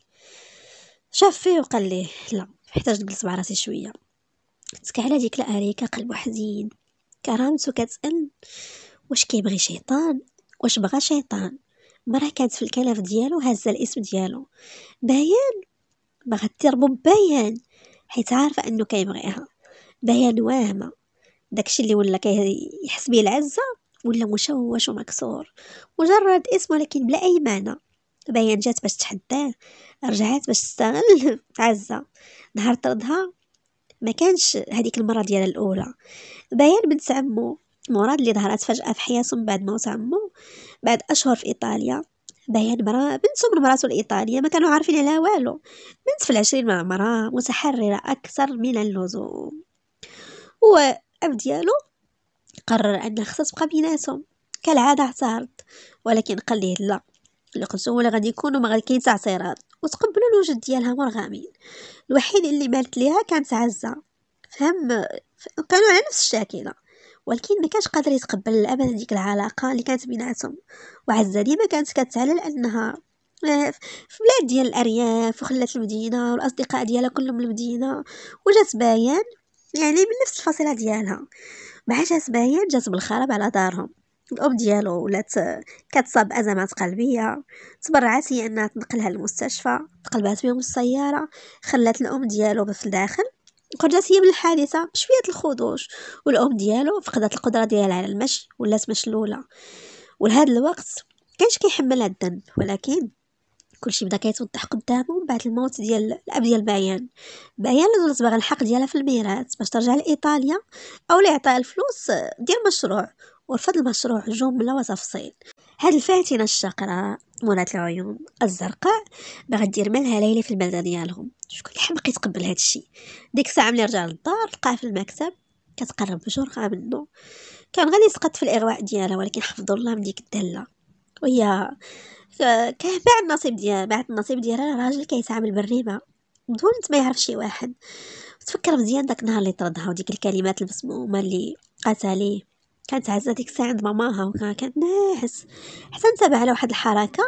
شاف فيه وقال لي لا محتاج نجلس مع راسي شويه تسكى على ديك الاريكه قلبو حزين كرامتو كتسال واش كيبغي شيطان واش بغى شيطان مرة كانت في الكلاف ديالو هازه الاسم ديالو بيان بغات تربو بيان حيت عارفة أنه كيبغيها باهية واهمة داكشي اللي ولا كيحس به العزة ولا مشوش ومكسور مجرد اسم ولكن بلا أي معنى باين جات باش تحداه رجعات باش تستغل عزة نهار طردها ما كانش هذيك المرة ديالها الأولى باين بنت عمو مراد اللي ظهرت فجأة في حياته من بعد موت عمو بعد أشهر في إيطاليا بيان برا بنت من مراته الإيطالية ما كانوا عارفين عليها والو بنت في العشرين مع مرا متحررة أكثر من اللزوم والأب ديالو قرر أن خصها تبقى بيناتهم كالعادة اعترض ولكن قال ليه لا القسوم ولا غادي يكونوا ما غادي كاينش وتقبلوا الوجود ديالها مرغمين الوحيد اللي مالت ليها كانت عزة فهم كانوا على نفس الشاكله ولكن ما كانش قادر يتقبل ابدا ديك العلاقه اللي كانت بيناتهم وعزه ديما كانت كتعلل انها آه، في بلاد ديال الارياف وخلات المدينه والاصدقاء ديالها كلهم المدينه وجات بيان يعني من نفس الفصيله ديالها مع جات بيان جات بالخراب على دارهم الام ديالو ولات آه، كتصاب ازمات قلبيه تبرعات هي انها تنقلها للمستشفى تقلبات بهم السياره خلات الام ديالو في الداخل خرجت هي من الحادثة بشوية الخدوش والأم ديالو فقدت القدرة ديالها على المشي ولات مشلولة ولهذا الوقت كانش كيحملها الذنب ولكن كلشي بدا كيتوضح قدامه من بعد الموت ديال الاب ديال بعيان بعيان اللي دولت باغي الحق ديالها في الميراث باش ترجع لايطاليا او ليعطيها الفلوس ديال مشروع ورفض المشروع جمله وتفصيل هاد الفاتنة الشقراء مولات العيون الزرقاء باغا دير مالها ليلى في البلدة ديالهم شكون الحمق يتقبل هاد الشي ديك الساعة ملي رجع للدار لقاه في المكتب كتقرب بجرعة منه كان غادي يسقط في الإرواء ديالها ولكن حفظ الله من ديك الدالة ويا كان باع النصيب ديالها باعت النصيب ديالها راجل كيتعامل بالريبة بدون ما يعرف شي واحد تفكر مزيان داك النهار اللي طردها وديك الكلمات المسمومه اللي قالتها ليه كانت عزة ديك الساعة عند ماماها وكانت ناعس حتى نتابع على واحد الحركة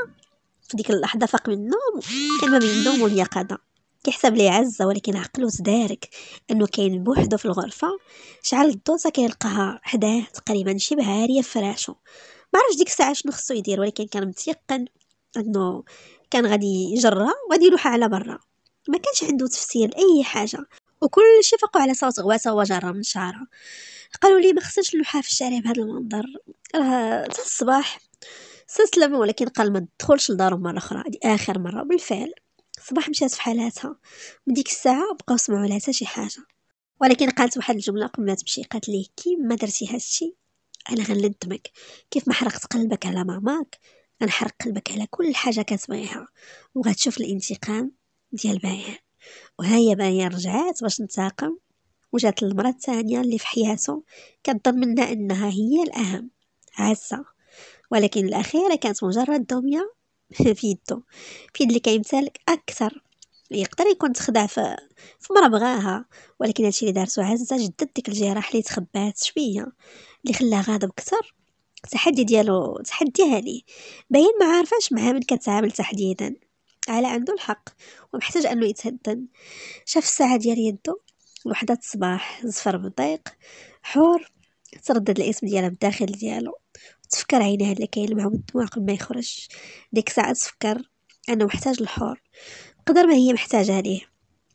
في ديك اللحظة فاق من النوم كان ما بين النوم واليقظة كيحسب ليه عزة ولكن عقلو تدارك انه كاين بوحدو في الغرفة شعل الدوسة كيلقاها حداه تقريبا شبه عارية في فراشو معرفش ديك الساعة شنو خصو يدير ولكن كان متيقن انه كان غادي يجرها وغادي يروح على برا ما كانش عنده تفسير لاي حاجه وكلشي فقوا على صوت غواسه وجره من شعرها قالوا لي ما خصنيش نلوحها في الشارع بهذا المنظر راه تاع الصباح استسلم ولكن قال ما تدخلش لدارهم مره اخرى هذه اخر مره بالفعل الصباح مشات في حالاتها من ديك الساعه بقاو سمعوا لها شي حاجه ولكن قالت واحد الجمله قبل ما تمشي قالت ليه كيما درتي هادشي انا غنلدمك كيف ما حرقت قلبك على ماماك غنحرق قلبك على كل حاجه كتبغيها وغتشوف الانتقام ديال بايع وهي هي هي رجعات باش نتاقم وجات المرأة الثانية اللي في حياته كتظن منها أنها هي الأهم عزة ولكن الأخيرة كانت مجرد دمية في يده في اللي كيمتلك أكثر يقدر يكون تخدع في مرة بغاها ولكن هادشي اللي دارتو عزة جدد ديك الجراح اللي تخبات شوية اللي خلاها غاضب كثر التحدي ديالو تحديها ليه باين ما عارفاش مع من كتعامل تحديدا على عنده الحق ومحتاج انه يتهدن شاف الساعه ديال يدو وحدة الصباح زفر بطيق حور تردد الاسم ديالها بالداخل ديالو تفكر عينها اللي كيلمعو الدموع قبل ما يخرج ديك الساعه تفكر انه محتاج الحور قدر ما هي محتاجه ليه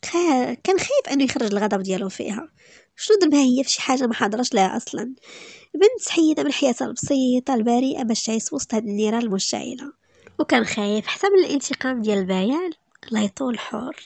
خا... كان خايف انه يخرج الغضب ديالو فيها شنو دربها هي في شي حاجه ما حضرش لها اصلا بنت حيده من حياتها البسيطه البريئه باش تعيش وسط هاد النيران المشتعله وكان خايف حتى من الانتقام ديال البيان الله يطول حور